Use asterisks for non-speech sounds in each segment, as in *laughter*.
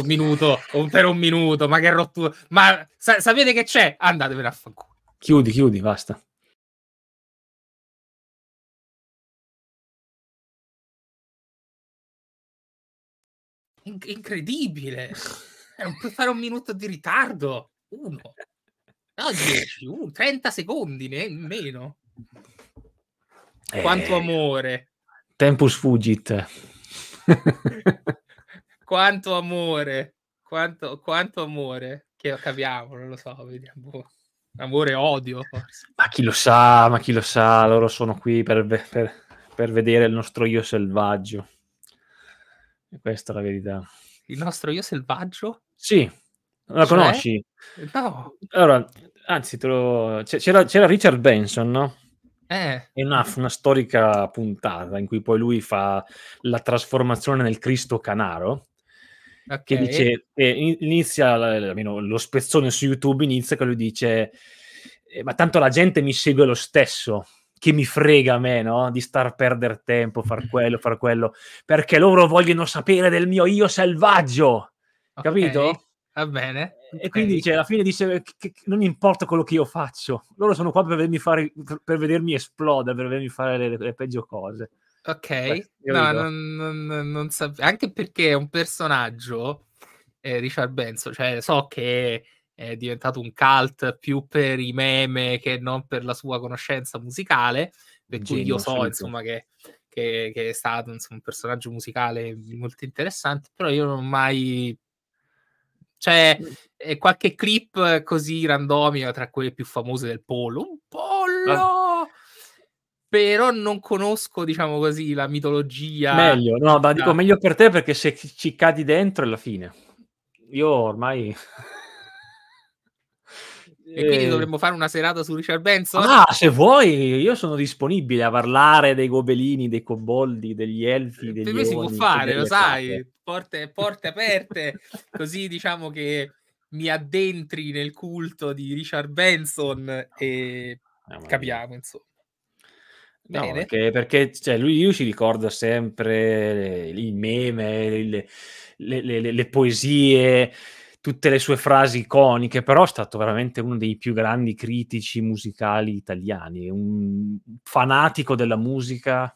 un minuto o per un minuto, ma che rottura. Ma sa- sapete che c'è? Andatevene a fanculo. Chiudi, chiudi, basta. In- incredibile. Non puoi fare un minuto di ritardo. Uno. No, 10, uh, 30 secondi nemmeno. Quanto eh, amore. Tempus fugit. *laughs* Quanto amore, quanto, quanto amore che abbiamo, non lo so, vediamo. Boh, amore e odio, forse. Ma chi lo sa, ma chi lo sa, loro sono qui per, per, per vedere il nostro io selvaggio. E questa è la verità. Il nostro io selvaggio? Sì, non la cioè? conosci? No. Allora, anzi, lo... c'era, c'era, Richard Benson, no? Eh. È una, una, storica puntata in cui poi lui fa la trasformazione nel Cristo Canaro. Okay. Che dice, che inizia, almeno lo spezzone su YouTube inizia che lui dice, eh, ma tanto la gente mi segue lo stesso, che mi frega a me, no? Di star perdere tempo, far *laughs* quello, far quello, perché loro vogliono sapere del mio io selvaggio, okay. capito? Va bene. E quindi dice, alla fine dice eh, che, non importa quello che io faccio, loro sono qua per vedermi, fare, per vedermi esplodere, per vedermi fare le, le peggio cose. Ok, no, non, non, non sapevo. Anche perché è un personaggio, eh, Richard Benson, cioè so che è diventato un cult più per i meme che non per la sua conoscenza musicale, per cui io so insomma che, che, che, è stato insomma, un personaggio musicale molto interessante, però io non ho mai... Cioè, mm. qualche clip così randomio tra quelle più famose del polo, un pollo! Ah però non conosco, diciamo così, la mitologia. Meglio, no, ma dico ah. meglio per te perché se ci cadi dentro è la fine. Io ormai... *laughs* *laughs* E quindi eh. dovremmo fare una serata su Richard Benson? Ah, se vuoi, io sono disponibile a parlare dei gobelini, dei coboldi, degli elfi. Eh, degli per me si può fare, lo sai, porte, porte aperte, così diciamo che mi addentri nel culto di Richard Benson e capiamo, insomma. No, perché, perché cioè, lui, io ci ricordo sempre il meme, le, le, le, le, poesie, tutte le sue frasi iconiche, però è stato veramente uno dei più grandi critici musicali italiani, un fanatico della musica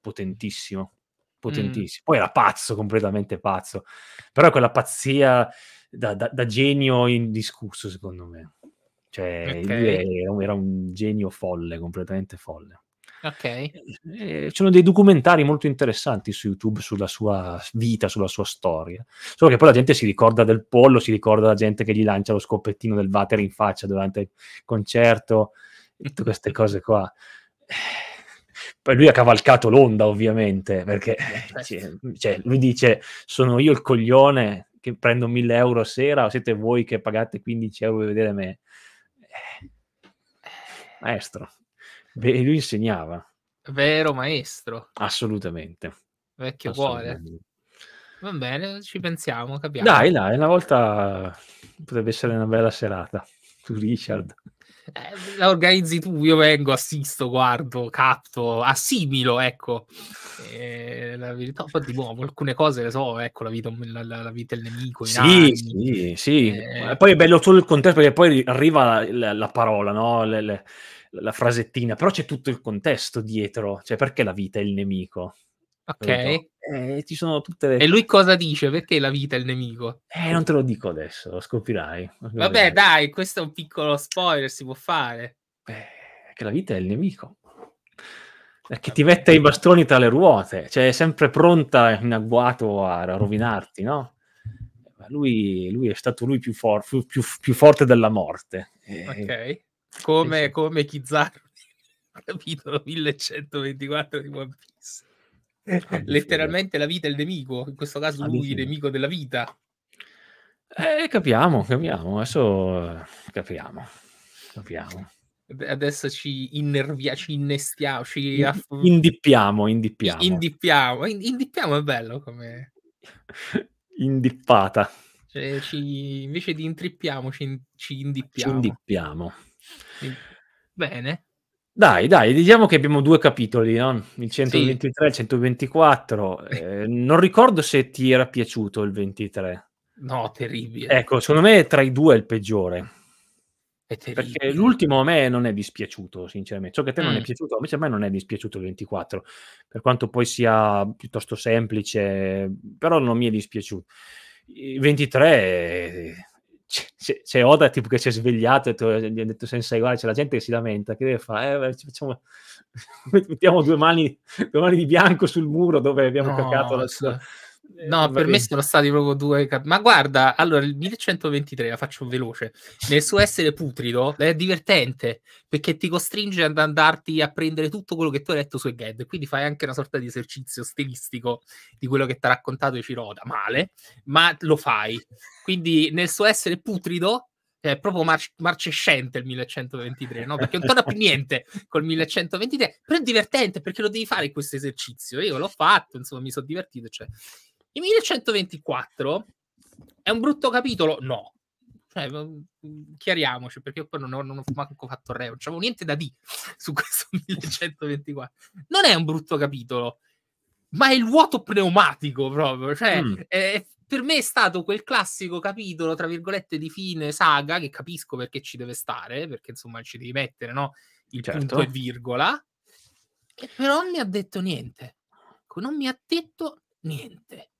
potentissimo, mm. potentissimo. Mm. Poi era pazzo, completamente pazzo, però quella pazzia da, da, da genio indiscusso, secondo me. Cioè, okay. lui era un genio folle, completamente folle. Okay. Eh, ci sono dei documentari molto interessanti su YouTube sulla sua vita, sulla sua storia. Solo che poi la gente si ricorda del pollo, si ricorda la gente che gli lancia lo scopettino del water in faccia durante il concerto, tutte queste cose qua. Eh, poi lui ha cavalcato l'onda, ovviamente, perché eh, *laughs* cioè, cioè, lui dice: Sono io il coglione che prendo 1000 euro a sera, o siete voi che pagate 15 euro per vedere me? Eh, maestro. Beh, lui insegnava. Vero maestro. Assolutamente. Vecchio Assolutamente. cuore. Va bene, ci pensiamo, capiamo. Dai, dai, una volta potrebbe essere una bella serata. Tu, Richard. *laughs* Eh, la organizzi tu, io vengo, assisto, guardo, capto, assimilo, ecco. Eh, la verità, poi di nuovo, alcune cose le so, ecco, la vita, la, la vita del nemico. sì, anni. sì, sì. Eh, poi è bello tutto il contesto perché poi arriva la, la parola, no? Le, le la frasettina, però c'è tutto il contesto dietro, cioè perché la vita è il nemico? Ok. Eh, ci sono tutte le... E lui cosa dice? Perché la vita è il nemico? Eh, non te lo dico adesso, lo scoprirai. Lo Vabbè, dai, questo è un piccolo spoiler, si può fare. Eh, che la vita è il nemico. È che ti mette i bastoni tra le ruote, cioè è sempre pronta in agguato a rovinarti, no? Lui, lui è stato lui più, for- più, più, più forte della morte. Eh, ok come, sì. come Kizaru capitolo 1124 di One Piece. Eh, *laughs* Letteralmente la vita è il nemico, in questo caso ah, lui è il nemico della vita. Eh, capiamo, capiamo, adesso eh, capiamo, capiamo. Adesso ci innerviamo, ci innestiamo, ci aff... indippiamo, indippiamo. Indippiamo, indippiamo è bello come... *laughs* Indippata. Cioè, ci... Invece di intrippiamo, ci, ci indippiamo. Ci indippiamo. Bene. Dai, dai, diciamo che abbiamo due capitoli, no? il 123 e sì. il 124. Eh, non ricordo se ti era piaciuto il 23. No, terribile. Ecco, secondo me tra i due è il peggiore. È terribile. Perché l'ultimo a me non è dispiaciuto, sinceramente. Ciò che a te mm. non è mm. piaciuto, invece a me non è dispiaciuto il 24, per quanto poi sia piuttosto semplice, però non mi è dispiaciuto. Il 23 c'è, c'è, Oda tipo che si è svegliato e gli ha detto Sensei guarda c'è la gente che si lamenta che deve fare? Eh, facciamo... *laughs* mettiamo due mani, due mani, di bianco sul muro dove abbiamo no, caccato la, la, eh, no, per me sono stati proprio due. Ma guarda, allora il 1123 la faccio veloce. Nel suo essere putrido è divertente perché ti costringe ad andarti a prendere tutto quello che tu hai letto su Eged. Quindi fai anche una sorta di esercizio stilistico di quello che ti ha raccontato Ciroda. Male, ma lo fai. Quindi nel suo essere putrido è proprio mar- marcescente il 1123, no? Perché non torna più niente col 1123, però è divertente perché lo devi fare questo esercizio. Io l'ho fatto, insomma, mi sono divertito. Cioè. I 1124 è un brutto capitolo? No. Cioè, mm, mm, chiariamoci, perché poi non ho, non ho manco fatto re, non c'avevo niente da dire *laughs* su questo 1124. Non è un brutto capitolo, ma è il vuoto pneumatico proprio. Cioè, mm. è, per me è stato quel classico capitolo, tra virgolette, di fine saga, che capisco perché ci deve stare, perché insomma ci devi mettere, no? Il certo. punto e virgola. però non mi ha detto niente. Non mi ha detto niente.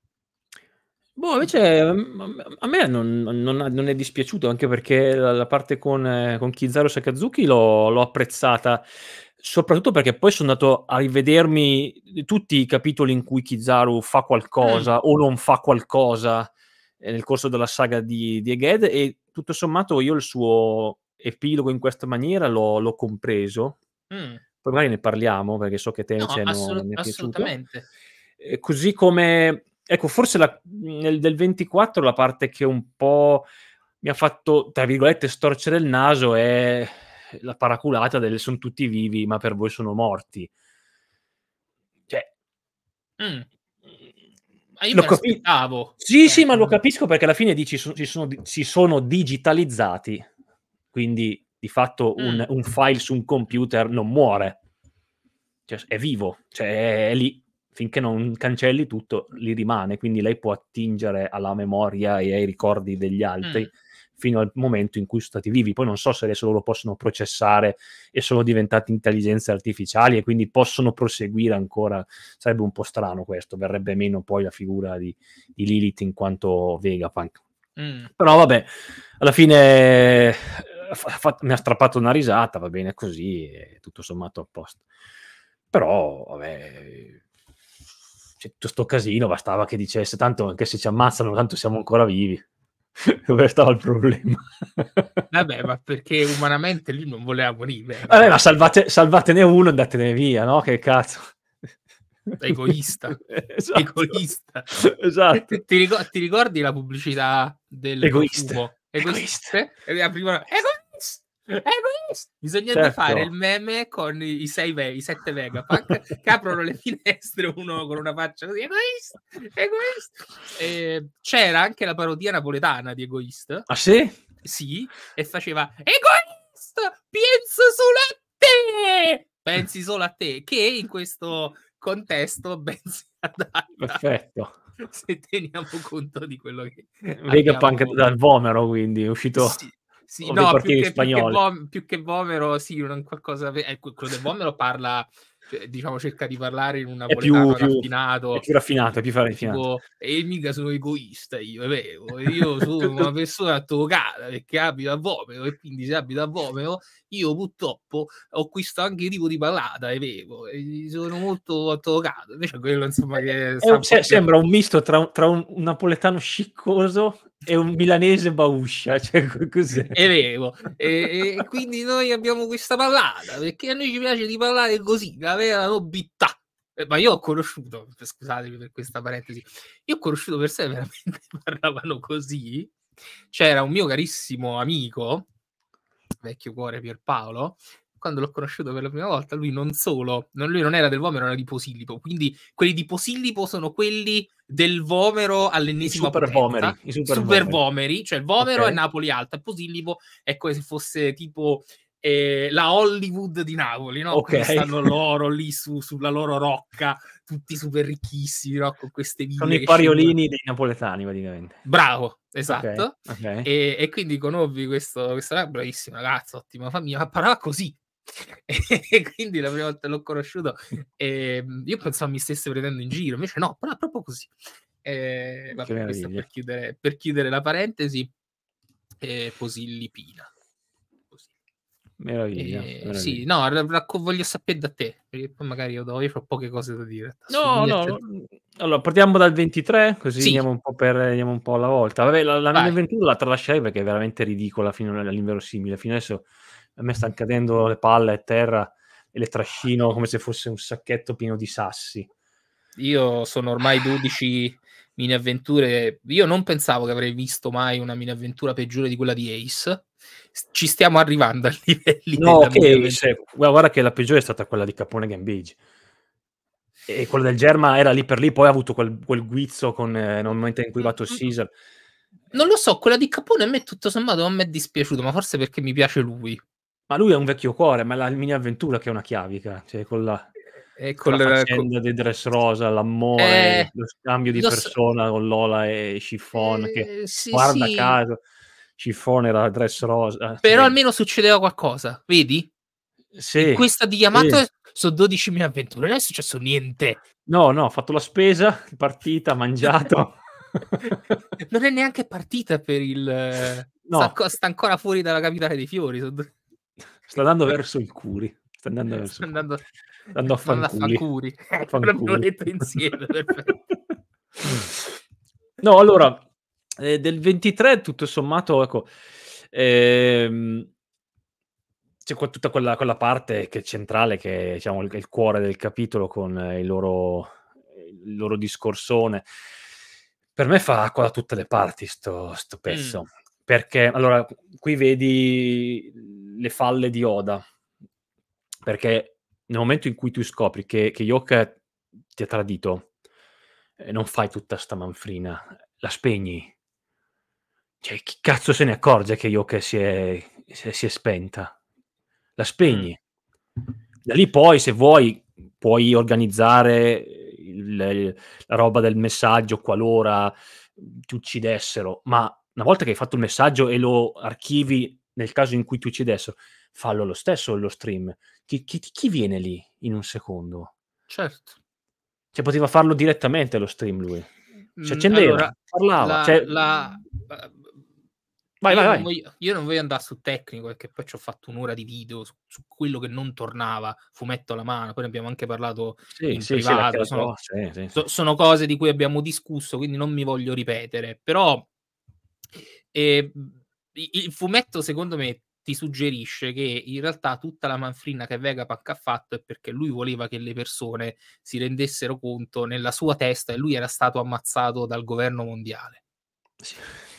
Boh, invece mm, mm, a me non, non, non, è dispiaciuto, anche perché la, la parte con, con Kizaru Sakazuki l'ho, l'ho, apprezzata, soprattutto perché poi sono andato a rivedermi tutti i capitoli in cui Kizaru fa qualcosa mm. o non fa qualcosa eh, nel corso della saga di, di Eged e tutto sommato io il suo epilogo in questa maniera l'ho, l'ho compreso. Mm. Poi magari ne parliamo perché so che te no, cioè, assolut- non, assolutamente. Eh, così come ecco, forse la, nel, del 24 la parte che un po' mi ha fatto, tra virgolette, storcere il naso è la paraculata del sono tutti vivi, ma per voi sono morti. Cioè, mm. Io lo capisco. Sì, sì, cioè, ma lo mm. capisco perché alla fine dici, si, sono, si sono digitalizzati, quindi di fatto mm. un, un, file su un computer non muore, cioè, è vivo, cioè è lì finché non cancelli tutto, li rimane, quindi lei può attingere alla memoria e ai ricordi degli altri mm. fino al momento in cui sono stati vivi. Poi non so se adesso loro possono processare e sono diventati intelligenze artificiali e quindi possono proseguire ancora. Sarebbe un po' strano questo, verrebbe meno poi la figura di, di Lilith in quanto Vegapunk. Mm. Però vabbè, alla fine eh, fa, fa, mi ha strappato una risata, va bene così, tutto sommato a posto. Però, vabbè, cioè, tutto sto casino, bastava che dicesse tanto anche se ci ammazzano, tanto siamo ancora vivi. *laughs* Dove stava il problema? Vabbè, ma perché umanamente lui non voleva morire. Vabbè, ma salvate, salvatene uno e andatene via, no? Che cazzo. Egoista. *laughs* esatto. Egoista. Esatto. Ti, ricordi la pubblicità del Egoista. Egoiste? Egoiste. Prima... Egoiste. Eh, bisognerebbe certo. fare il meme con i, sei i sette Vegapunk che aprono le *laughs* finestre uno con una faccia così Egoist, egoista. Eh, c'era anche la parodia napoletana di Egoist. ah sì? sì e faceva Egoist, penso solo a te pensi solo a te che in questo contesto ben si *laughs* adatta perfetto se teniamo conto di quello che Vegapunk dal vomero quindi è uscito sì sì, no, più che, più, che vom, più che, Vomero, sì, non qualcosa... Eh, quello del Vomero parla... Cioè, diciamo cerca di parlare in una napoletano più, raffinato più, è più raffinato, più raffinato e mica sono egoista io è vero, io sono una *laughs* persona toccata perché abito a Vomero e quindi se abito a Vomero io purtroppo ho questo anche tipo di ballata è vero, e sono molto toccato invece quello insomma eh, che è, è, sembra un misto tra, tra un, un napoletano sciccoso è un milanese bauscia, *laughs* cioè cos'è? È vero. E, e quindi noi abbiamo questa ballata, perché a noi ci piace di parlare così, la vera nobiltà. Eh, ma io ho conosciuto, scusatemi per questa parentesi, io ho conosciuto persone *laughs* che veramente parlavano così. C'era un mio carissimo amico, vecchio cuore Pierpaolo, quando l'ho conosciuto per la prima volta, lui non solo, non, lui non era del Vomero, era di Posillipo. Quindi quelli di Posillipo sono quelli del Vomero all'ennesima I super potenza. Vomeri, i super, super vomeri. vomeri. Cioè il Vomero okay. è Napoli Alta, Posillipo è come se fosse tipo eh, la Hollywood di Napoli, no? Okay. stanno *laughs* loro lì su, sulla loro rocca, tutti super ricchissimi, no? Con queste vite. Sono i pariolini dei napoletani, praticamente. Bravo, esatto. Okay. Okay. E, e, quindi conobbi questo, questa bravissima ragazza, ottima famiglia, ma parlava così, *laughs* e quindi la prima volta l'ho conosciuto e ehm, io pensavo mi stesse prendendo in giro, invece no, però è proprio così. Eh, vabbè, per, chiudere, per chiudere, la parentesi, eh, Posillipina. Così. Meraviglia, eh, meraviglia. Sì, no, racco- voglio sapere da te, perché poi magari io, do, io ho poche cose da dire. No, no, no, mm, allora partiamo dal 23, così sì. andiamo, un po per, andiamo un po' alla volta. Vabbè, la, la 2021 la tralascerei perché è veramente ridicola fino all'inverosimile. Fino adesso a me stanno cadendo le palle a terra e le trascino come se fosse un sacchetto pieno di sassi. Io sono ormai 12 mini avventure. Io non pensavo che avrei visto mai una mini avventura peggiore di quella di Ace. Ci stiamo arrivando a *laughs* livelli no, okay, se, guarda che la peggiore è stata quella di Capone Game Gambage. E quella del Germa era lì per lì, poi ha avuto quel, quel guizzo con, eh, nel momento in cui Battle Caesar. Non lo so, quella di Capone a me tutto sommato non mi è dispiaciuto, ma forse perché mi piace lui. Ma lui è un vecchio cuore, ma è la mini avventura che è una chiavica, cioè con la, e con la faccenda con... del dress rosa, l'amore, eh, lo scambio di lo persona so... con Lola e Chiffon, eh, che sì, guarda sì. caso, Chiffon era dress rosa. Ah, Però sì. almeno succedeva qualcosa, vedi? Sì. In questa di Yamato sì. sono 12.000 avventure, non è successo niente. No, no, ho fatto la spesa, partita, mangiato. *laughs* non è neanche partita per il... No. Sta, sta ancora fuori dalla capitale dei fiori. Sta andando verso il curi. Sta andando eh, verso andando, sta andando a fancuri. *laughs* Ecco, l'abbiamo detto insieme. no, allora, eh, del 23 tutto sommato, ecco, ehm, c'è tutta quella, quella, parte che è centrale, che è diciamo, il, il, cuore del capitolo con eh, il, loro, il loro discorsone per me fa acqua da tutte le parti sto, sto pezzo. Mm perché allora qui vedi le falle di Oda perché nel momento in cui tu scopri che, che Yoka ti ha tradito eh, non fai tutta sta manfrina la spegni cioè chi cazzo se ne accorge che Yoka si è, si è, si è spenta la spegni da lì poi se vuoi puoi organizzare il, la roba del messaggio qualora ti uccidessero ma una volta che hai fatto il messaggio e lo archivi nel caso in cui tu ci adesso, fallo lo stesso lo stream. Chi, chi, chi, viene lì in un secondo? Certo. Cioè, poteva farlo direttamente lo stream lui. Si accendeva, allora, parlava. La, cioè... la... Vai, io, vai, vai. Voglio, io non voglio andare su tecnico perché poi ci ho fatto un'ora di video su, su, quello che non tornava, fumetto alla mano, poi ne abbiamo anche parlato sì, in sì, privato, sì, sono, cosa, sono, cose di cui abbiamo discusso, quindi non mi voglio ripetere, però e, ehm, il fumetto, secondo me, ti suggerisce che in realtà tutta la manfrina che Vegapunk ha fatto è perché lui voleva che le persone si rendessero conto nella sua testa e lui era stato ammazzato dal governo mondiale. Sì.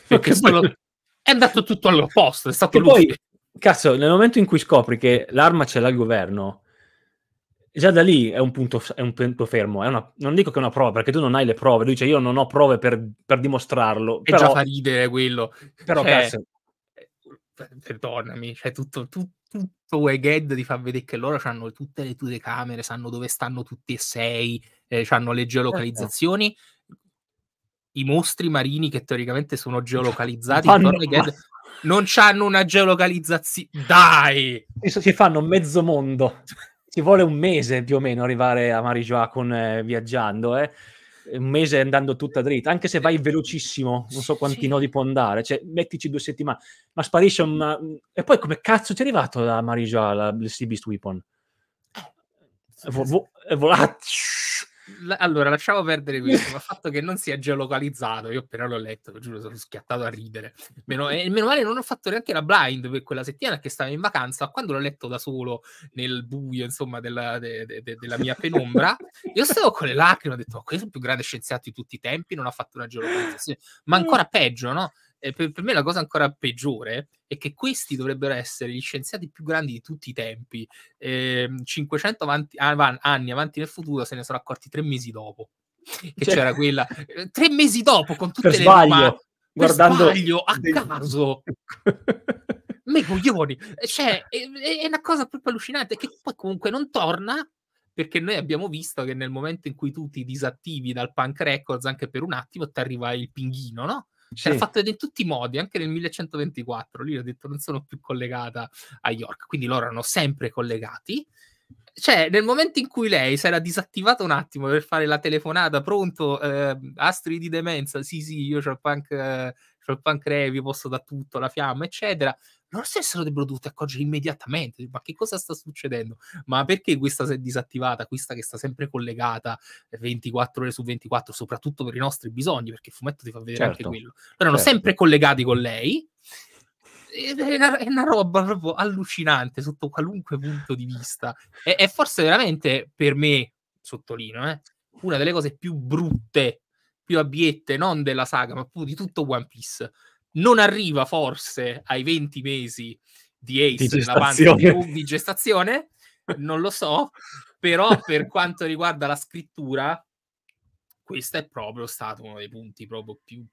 Perché solo... poi... è andato tutto all'opposto, è stato e lui. Poi, cazzo, nel momento in cui scopri che l'arma ce l'ha il governo, già da lì è un punto, è un punto fermo. È una, non dico che è una prova, perché tu non hai le prove. Lui dice: Io non ho prove per, per dimostrarlo. E però, già fa ridere quello. Però, cioè, cazzo, eh, eh, perdonami, cioè tutto, tutto, tutto Egghead ti fa vedere che loro hanno tutte le tue camere, sanno dove stanno tutti e sei, eh, hanno le geolocalizzazioni. I mostri marini che teoricamente sono geolocalizzati *laughs* Fanno, non hanno una geolocalizzazione. Dai! Si fanno mezzo mondo. *laughs* ci vuole un mese più o meno arrivare a Marijuá con eh, viaggiando, eh. Un mese andando tutta dritta, anche se vai velocissimo, non so quanti sì. nodi può andare, cioè mettici due settimane, ma sparisce un... Mm, e poi come cazzo ti è arrivato da Marijuá, il Sea Beast Weapon? Eh, vo- vo- è eh, volato l- allora, lasciamo perdere questo, ma il fatto che non sia geolocalizzato, io appena l'ho letto, lo giuro, sono schiattato a ridere. Meno, e, meno male non ho fatto neanche la blind per quella settimana che stavo in vacanza, quando l'ho letto da solo nel buio, insomma, della, de, de, de, della mia penombra, *laughs* io stavo con le lacrime, ho detto, ma questo è il più grande scienziato di tutti i tempi, non ha fatto una geolocalizzazione, ma ancora peggio, no? per, per, me la cosa ancora peggiore è che questi dovrebbero essere gli scienziati più grandi di tutti i tempi. Eh, 500 avanti, anni avanti nel futuro se ne sono accorti tre mesi dopo. Che cioè, c'era quella. Eh, tre mesi dopo con tutte le sbaglio, ma, guardando sbaglio a dei... caso. *laughs* me coglioni. Eh, cioè, è, è una cosa proprio allucinante che poi comunque non torna perché noi abbiamo visto che nel momento in cui tu ti disattivi dal punk records anche per un attimo ti arriva il pinghino, no? Sì. L'ha fatto in tutti i modi, anche nel 1124. Lì ho detto non sono più collegata a York, quindi loro erano sempre collegati. Cioè, nel momento in cui lei si era disattivata un attimo per fare la telefonata, pronto, eh, astri di demenza, sì sì, io ho punk eh, c'ho il pancreas, pancrevi, posso da tutto, la fiamma, eccetera. Non Loro se lo dovrebbero dovuti accorgere immediatamente, ma che cosa sta succedendo? Ma perché questa si è disattivata, questa che sta sempre collegata 24 eh, ore su 24, soprattutto per i nostri bisogni, perché il fumetto ti fa vedere certo. anche quello. Loro erano certo. sempre collegati con lei, è una, è una, roba proprio allucinante sotto qualunque punto di vista. È, è forse veramente per me, sottolineo, eh, una delle cose più brutte più abiette non della saga, ma proprio di tutto One Piece. Non arriva forse ai 20 mesi di Ace di nella panza di gestazione, non lo so, però per quanto riguarda la scrittura, questo è proprio stato uno dei punti proprio più,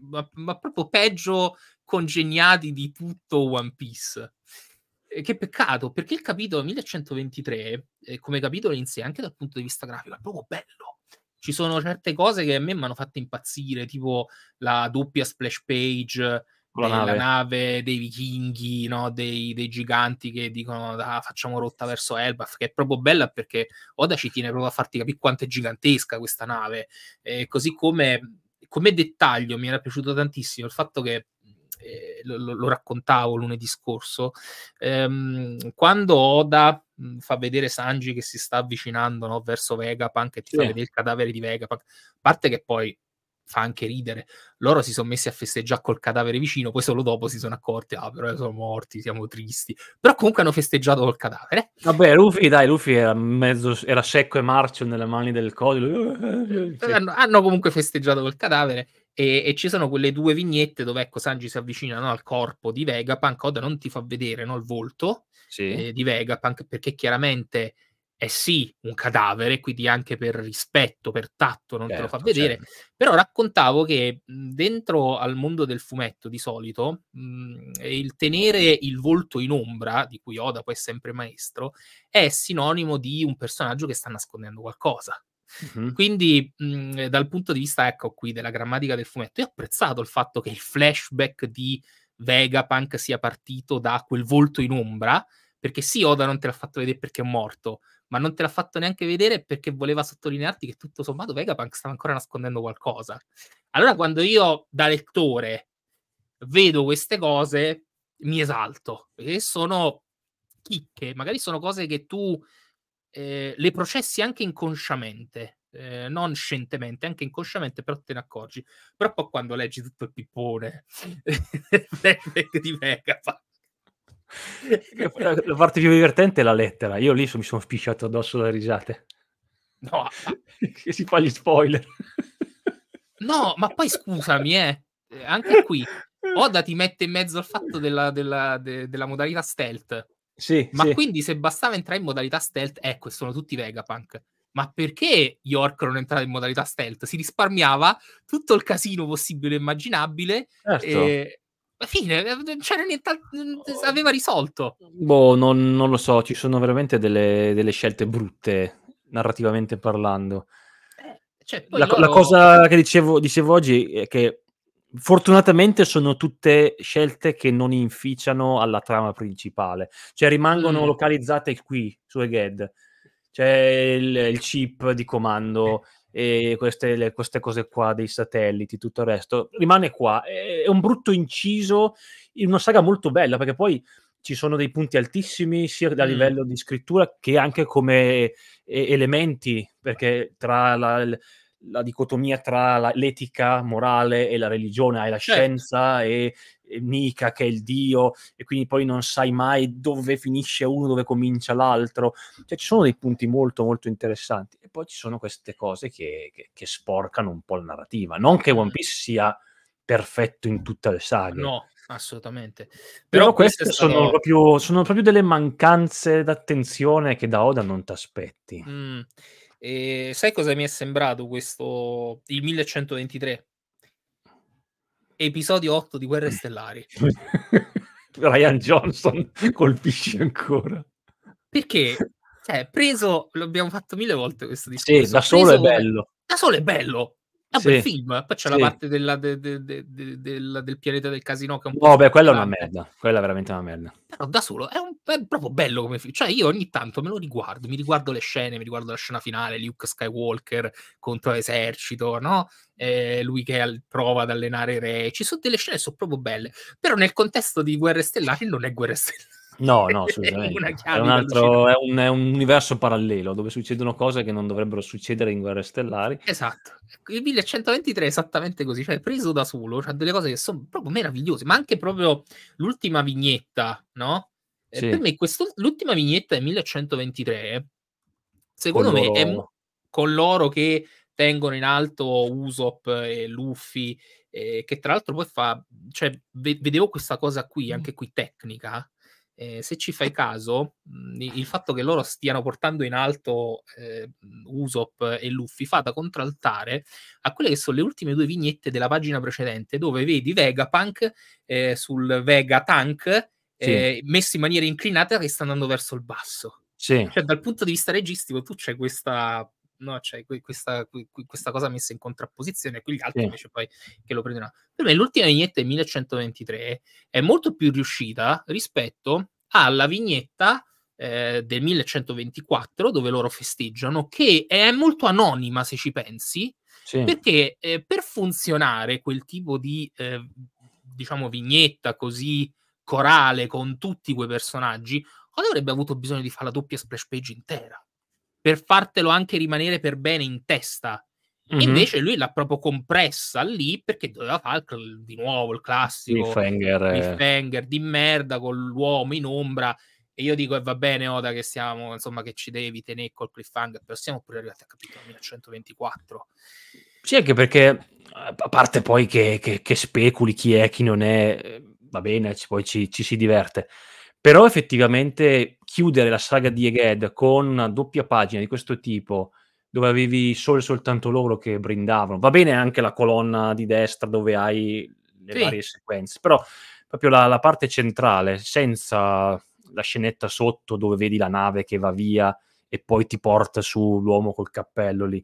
ma, ma proprio peggio congegnati di tutto One Piece. E che peccato, perché il capitolo 1123, eh, come capitolo in sé, anche dal punto di vista grafico, è proprio bello ci sono certe cose che a me mi hanno fatto impazzire, tipo la doppia splash page della nave. nave. dei vichinghi, no? dei, dei, giganti che dicono ah, facciamo rotta verso Elbaf, che è proprio bella perché Oda ci tiene proprio a farti capire quanto è gigantesca questa nave. Eh, così come, come dettaglio mi era piaciuto tantissimo il fatto che eh, lo, lo, raccontavo lunedì scorso, ehm, quando Oda mh, fa vedere Sanji che si sta avvicinando no, verso Vegapunk e ti sì. fa vedere il cadavere di Vegapunk. A parte che poi fa anche ridere. Loro si sono messi a festeggiare col cadavere vicino, poi solo dopo si sono accorti, ah però sono morti, siamo tristi. Però comunque hanno festeggiato col cadavere. Vabbè, Luffy, dai, Luffy era, mezzo, era secco e marcio nelle mani del codice. *laughs* Hanno, hanno, comunque festeggiato col cadavere e, e, ci sono quelle due vignette dove ecco Sanji si avvicina no, al corpo di Vegapunk, Oda non ti fa vedere no, il volto, sì. eh, di Vegapunk, perché chiaramente è sì un cadavere, quindi anche per rispetto, per tatto non certo, te lo fa certo, vedere, certo. però raccontavo che mhmm, dentro al mondo del fumetto di solito mh, mhmm, il tenere il volto in ombra, di cui Oda poi è sempre maestro, è sinonimo di un personaggio che sta nascondendo qualcosa. Mm-hmm. Quindi, mh, mhmm, dal punto di vista, ecco qui, della grammatica del fumetto, io ho apprezzato il fatto che il flashback di Vegapunk sia partito da quel volto in ombra, perché sì, Oda non te l'ha fatto vedere perché è morto, ma non te l'ha fatto neanche vedere perché voleva sottolinearti che tutto sommato Vegapunk stava ancora nascondendo qualcosa. Allora quando io da lettore vedo queste cose, mi esalto, e sono chicche, magari sono cose che tu eh, le processi anche inconsciamente, eh, non scientemente, anche inconsciamente, però te ne accorgi. Però poi quando leggi tutto il pippone flashback *laughs* di Megapunk la, parte più divertente è la lettera. Io lì mi sono spicciato addosso le risate. No, *laughs* che si fa gli spoiler. no, ma poi scusami, eh. eh, anche qui Oda ti mette in mezzo al fatto della, della, de, della modalità stealth. Sì, ma sì. quindi se bastava entrare in modalità stealth, ecco, sono tutti Vegapunk ma perché York non è entrato in modalità stealth? Si risparmiava tutto il casino possibile e immaginabile. Certo. E... Ma fine, eh, c'era cioè, niente, oh. aveva risolto. Boh, non, non, lo so, ci sono veramente delle, delle scelte brutte, narrativamente parlando. Eh, cioè, la, loro... la, cosa che dicevo, dicevo oggi è che fortunatamente sono tutte scelte che non inficiano alla trama principale, cioè rimangono mm. localizzate qui su Egghead c'è il, il chip di comando e queste, le, queste, cose qua dei satelliti, tutto il resto, rimane qua. È un brutto inciso in una saga molto bella perché poi ci sono dei punti altissimi sia a mm. livello di scrittura che anche come elementi, perché tra la, la dicotomia tra la, l'etica morale e la religione, hai la certo. scienza e, e Nica che è il dio e quindi poi non sai mai dove finisce uno, dove comincia l'altro, cioè ci sono dei punti molto molto interessanti e poi ci sono queste cose che, che, che sporcano un po' la narrativa, non che One Piece sia perfetto in tutte le saghe. No, assolutamente. Però, Però queste, queste sono, sono... Proprio, sono, proprio, delle mancanze d'attenzione che da Oda non ti aspetti. Mm. E sai cosa mi è sembrato questo? Il 1123, episodio 8 di Guerre mm. Stellari. *laughs* Ryan Johnson colpisce ancora. Perché, *laughs* cioè, preso, l'abbiamo fatto mille volte questo discorso. Sì, da solo preso, è bello. Da solo è bello. Ah, un sì. bel film. Eh, poi c'è sì. la parte della, de, de, de, del pianeta del casino che è un po'. Oh, beh, quella è una merda. Quella è veramente una merda. Però da solo è, un, è, proprio bello come film. Cioè, io ogni tanto me lo riguardo, mi riguardo le scene, mi riguardo la scena finale, Luke Skywalker contro l'esercito, no? Eh, lui che al, prova ad allenare i re. Ci sono delle scene che sono proprio belle. Però nel contesto di Guerre Stellari non è Guerre Stellari. No, *laughs* no, assolutamente. è, un altro, è, un, è, un universo parallelo dove succedono cose che non dovrebbero succedere in guerre stellari. Esatto. Il 1123 è esattamente così, cioè preso da solo, cioè delle cose che sono proprio meravigliose, ma anche proprio l'ultima vignetta, no? Eh, sì. Per me questo, l'ultima vignetta è 1123, eh. secondo con me loro... è con loro che tengono in alto Usopp e Luffy, eh, che tra l'altro poi fa... Cioè, ve- vedevo questa cosa qui, mm. anche qui tecnica, eh, se ci fai caso, mhmm, il fatto che loro stiano portando in alto eh, Usopp e Luffy fa da contraltare a quelle che sono le ultime due vignette della pagina precedente, dove vedi Vegapunk eh, sul Vega Tank sì. Ehm, messi in maniera inclinata che sta andando verso il basso. Sì. Cioè, dal punto di vista registico, tu c'è questa no? cioè, questa, questa, cosa messa in contrapposizione, qui gli altri sì. invece poi che lo prendono. Per me l'ultima vignetta del 1123 è molto più riuscita rispetto alla vignetta eh, del 1124 dove loro festeggiano, che è molto anonima se ci pensi, sì. perché eh, per funzionare quel tipo di, eh, diciamo, vignetta così corale con tutti quei personaggi, avrebbe avuto bisogno di fare la doppia splash page intera per fartelo anche rimanere per bene in testa. Mm-hmm. Invece lui l'ha proprio compressa lì perché doveva fare di nuovo il classico cliffhanger eh. di merda con l'uomo in ombra. E io dico, e eh, va bene, Oda, che siamo, insomma, che ci devi tenere col cliffhanger, però siamo pure arrivati a capitolo 1124. Sì, anche perché, eh, a parte poi che, che, che speculi chi è, chi non è, eh, va bene, poi ci, ci si diverte. Però effettivamente chiudere la saga di Egghead con una doppia pagina di questo tipo, dove avevi solo e soltanto loro che brindavano, va bene anche la colonna di destra dove hai le sì. varie sequenze, però proprio la, la parte centrale, senza la scenetta sotto dove vedi la nave che va via e poi ti porta su l'uomo col cappello lì.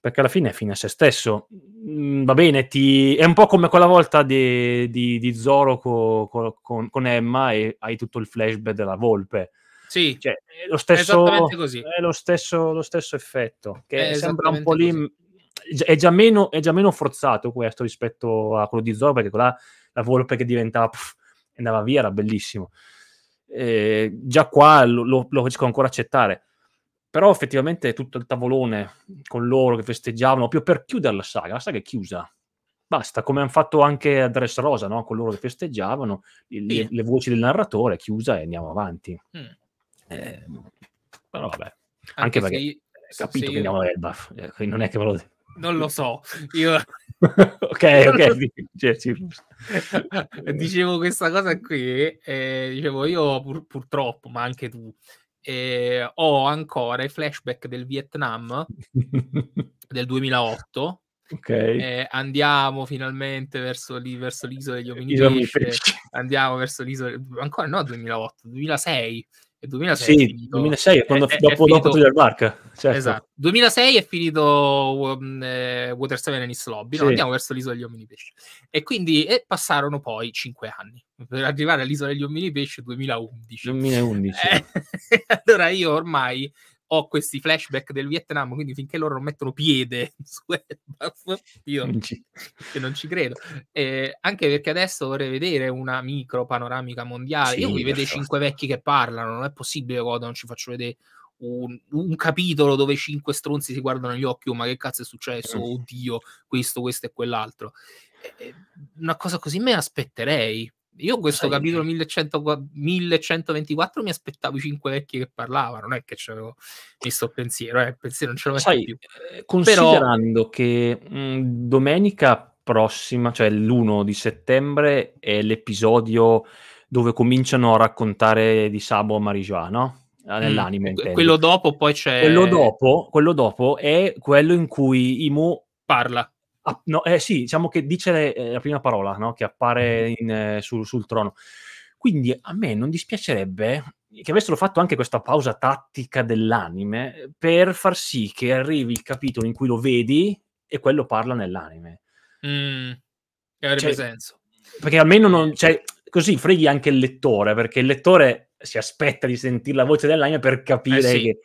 Perché alla fine è fine a se stesso. Mm, va bene, ti... è un po' come quella volta di, di, di Zoro co, co, con, con, Emma e hai tutto il flashback della volpe. Sì, cioè, lo stesso, è lo stesso, lo stesso, effetto, che sembra un po' lì... È già, meno, è già, meno, forzato questo rispetto a quello di Zoro, perché quella, la volpe che diventava... Pff, andava via, era bellissimo. Eh, già qua lo, lo, lo, riesco ancora a accettare. Però effettivamente tutto il tavolone con loro che festeggiavano, più per chiudere la saga, la saga è chiusa. Basta, come hanno fatto anche a Dressrosa, no? con loro che festeggiavano, il, sì. le, voci del narratore, chiusa e andiamo avanti. Mm. Eh, però vabbè, anche, anche perché io, capito che io... andiamo eh, all'Elbaf, non è che ve lo... Non lo so, io... *laughs* ok, ok. *laughs* Cioè, dicevo questa cosa qui, eh, dicevo io pur, purtroppo, ma anche tu, eh, ho ancora i flashback del Vietnam *laughs* del 2008. Okay. Eh, andiamo finalmente verso, lì, verso l'isola degli omini. Andiamo verso l'isola, ancora no, 2008, 2006. Il 2006 sì, il 2006 è quando, è, dopo, è finito, dopo Thriller Bark. Certo. Esatto. 2006 è finito um, eh, Water 7 and Its Lobby, sì. no? andiamo verso l'isola degli uomini pesci. E quindi e passarono poi 5 anni per arrivare all'isola degli uomini pesci 2011. 2011. Eh, *laughs* allora io ormai ho questi flashback del Vietnam, quindi finché loro non mettono piede *laughs* su Airbus, io non ci, non ci credo. Eh, anche perché adesso vorrei vedere una micro panoramica mondiale. Sì, io qui vedo cinque vecchi che parlano, non è possibile che non ci faccio vedere un, un, capitolo dove cinque stronzi si guardano gli occhi, oh, ma che cazzo è successo? Eh Oddio, questo, questo e quell'altro. Eh, una cosa così me aspetterei io questo Sai, capitolo 1100, 1124 mi aspettavo i cinque vecchi che parlavano, non è che c'avevo visto il pensiero, eh, il pensiero non ce l'ho Sai, più. Eh, considerando Però... che mh, mm, domenica prossima, cioè l'1 di settembre, è l'episodio dove cominciano a raccontare di Sabo a Marijuana, no? Ah, mm, nell'anime. Mm, quello dopo poi c'è... Quello dopo, quello dopo è quello in cui Imu parla Ah, no, eh, sì, diciamo che dice eh, la prima parola no? che appare in, eh, sul, sul trono. Quindi a me non dispiacerebbe che avessero fatto anche questa pausa tattica dell'anime per far sì che arrivi il capitolo in cui lo vedi e quello parla nell'anime. Mm, che avrebbe cioè, senso. Perché almeno non, eh. cioè, così freghi anche il lettore, perché il lettore si aspetta di sentire la voce dell'anime per capire eh sì. che...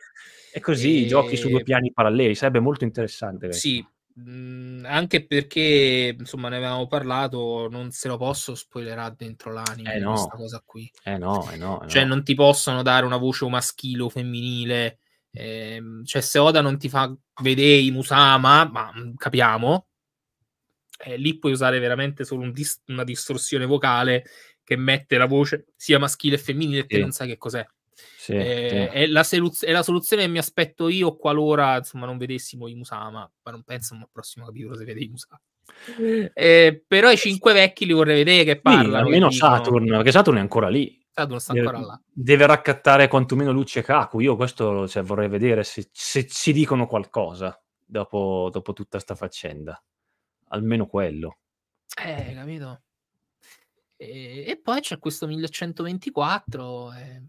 E così e... giochi su due piani paralleli, sarebbe molto interessante. Sì, mh, mhmm, anche perché insomma ne avevamo parlato, non se lo posso spoilerare dentro eh, l'anime eh no. questa cosa qui. Eh no, eh no, eh cioè, no. non ti possono dare una voce maschile o femminile. Ehm, cioè, se Oda non ti fa vedere i Musama, ma mh, mhmm, capiamo, eh, lì puoi usare veramente solo un dis- una distorsione vocale che mette la voce sia maschile che femminile e sì. non sai che cos'è. Sì, eh, sì. È, la seluz- è, la soluzione che mi aspetto io qualora insomma, non vedessimo i Musama, ma non penso al prossimo capitolo se vede i Musama. *laughs* Eh, però i cinque vecchi li vorrei vedere che parlano. Sì, almeno dicono... Saturn, perché Saturn è ancora lì. Saturn sta deve, là. Deve raccattare quantomeno Luce e Kaku. Io questo cioè, vorrei vedere se, se, ci dicono qualcosa dopo, dopo tutta questa faccenda. Almeno quello. Eh, capito. E, e poi c'è questo 1124. Eh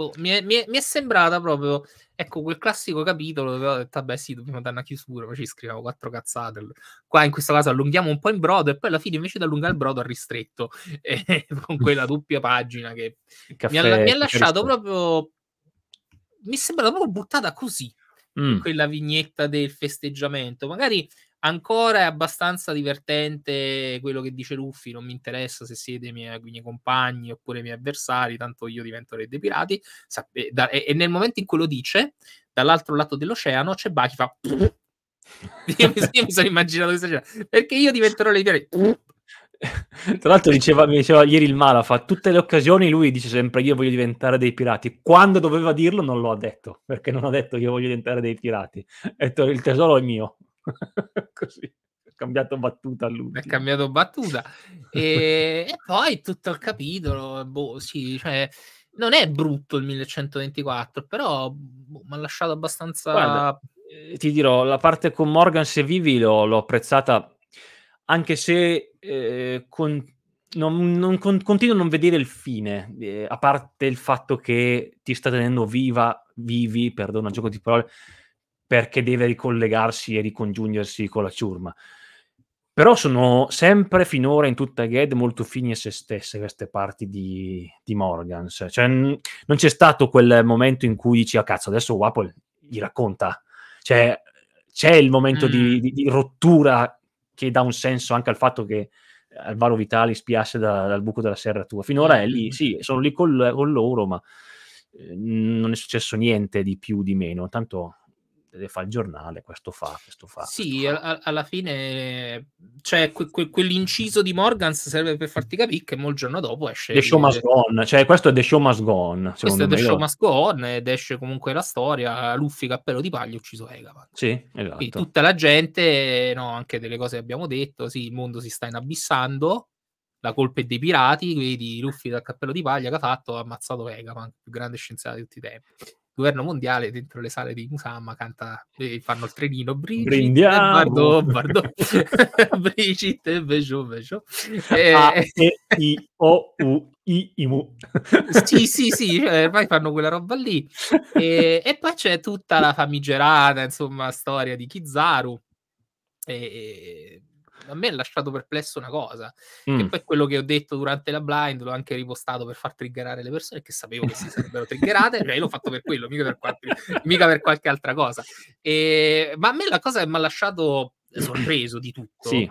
boh, mi, è, mi, è, mi, è, sembrata proprio ecco quel classico capitolo dove ho detto vabbè sì dobbiamo andare a chiusura poi ci scriviamo quattro cazzate qua in questo caso allunghiamo un po' in brodo e poi alla fine invece di allungare il brodo ha ristretto *laughs* eh, con quella doppia pagina che mi, ha, mi ha lasciato proprio mi è sembrata proprio buttata così mm. quella vignetta del festeggiamento magari Ancora è abbastanza divertente quello che dice Luffy, non mi interessa se siete i miei, miei compagni oppure i miei avversari, tanto io divento re dei pirati. e, nel momento in cui lo dice, dall'altro lato dell'oceano c'è Baki fa... *laughs* io, mi, io, mi, sono immaginato questa scena, perché io diventerò re dei pirati. Tra l'altro diceva, mi diceva ieri il Malafa, fa tutte le occasioni lui dice sempre io voglio diventare dei pirati. Quando doveva dirlo non lo ha detto, perché non ha detto io voglio diventare dei pirati. Ha detto il tesoro è mio. *laughs* Così. cambiato battuta lui È cambiato battuta. *laughs* e, e, poi tutto il capitolo, boh, sì, cioè, non è brutto il 1124, però boh, mi ha lasciato abbastanza... Guarda, eh, ti dirò, la parte con Morgan se vivi l'ho, l'ho apprezzata, anche se eh, con... Non, non, continuo a non vedere il fine, eh, a parte il fatto che ti sta tenendo viva, vivi, perdona, gioco di parole, perché deve ricollegarsi e ricongiungersi con la ciurma. Però sono sempre finora in tutta Ged molto fini a se stesse queste parti di, di Morgans. Cioè, n- non c'è stato quel momento in cui dici, ah cazzo, adesso Wapol gli racconta. Cioè, c'è il momento mm. di, di, di, rottura che dà un senso anche al fatto che Alvaro Vitali spiasse da, dal buco della serratura. Finora è lì, mm. sì, sono lì con, con loro, ma eh, non è successo niente di più di meno. Tanto deve fare il giornale, questo fa, questo fa. Questo sì, fa. A- alla fine cioè, que- que- quell'inciso di Morgans serve per farti capire che il giorno dopo esce... The Show must go on, cioè questo è The Show Must Gone. Questo è The Show Must Gone ed esce comunque la storia, Luffy cappello di paglia ucciso Egaman. Sì, esatto. Quindi tutta la gente, no, anche delle cose che abbiamo detto, sì, il mondo si sta inabissando, la colpa è dei pirati, quindi Luffy dal cappello di paglia che ha fatto ha ammazzato il più grande scienziato di tutti i tempi governo mondiale dentro le sale di Musamma canta, fanno il trenino Brigitte, Brindiamo. Bardo, Bardo, *laughs* Brigitte, Bejo, Bejo. Eh, a e eh. i o u i i sì, sì, sì, cioè, ormai fanno quella roba lì. E, e, poi c'è tutta la famigerata, insomma, storia di Kizaru. E, a me ha lasciato perplesso una cosa, mm. che poi quello che ho detto durante la blind l'ho anche ripostato per far triggerare le persone che sapevo che si sarebbero triggerate, e cioè l'ho fatto per quello, mica per, qualche, mica per qualche altra cosa. E, ma a me la cosa che mi ha lasciato sorpreso di tutto sì.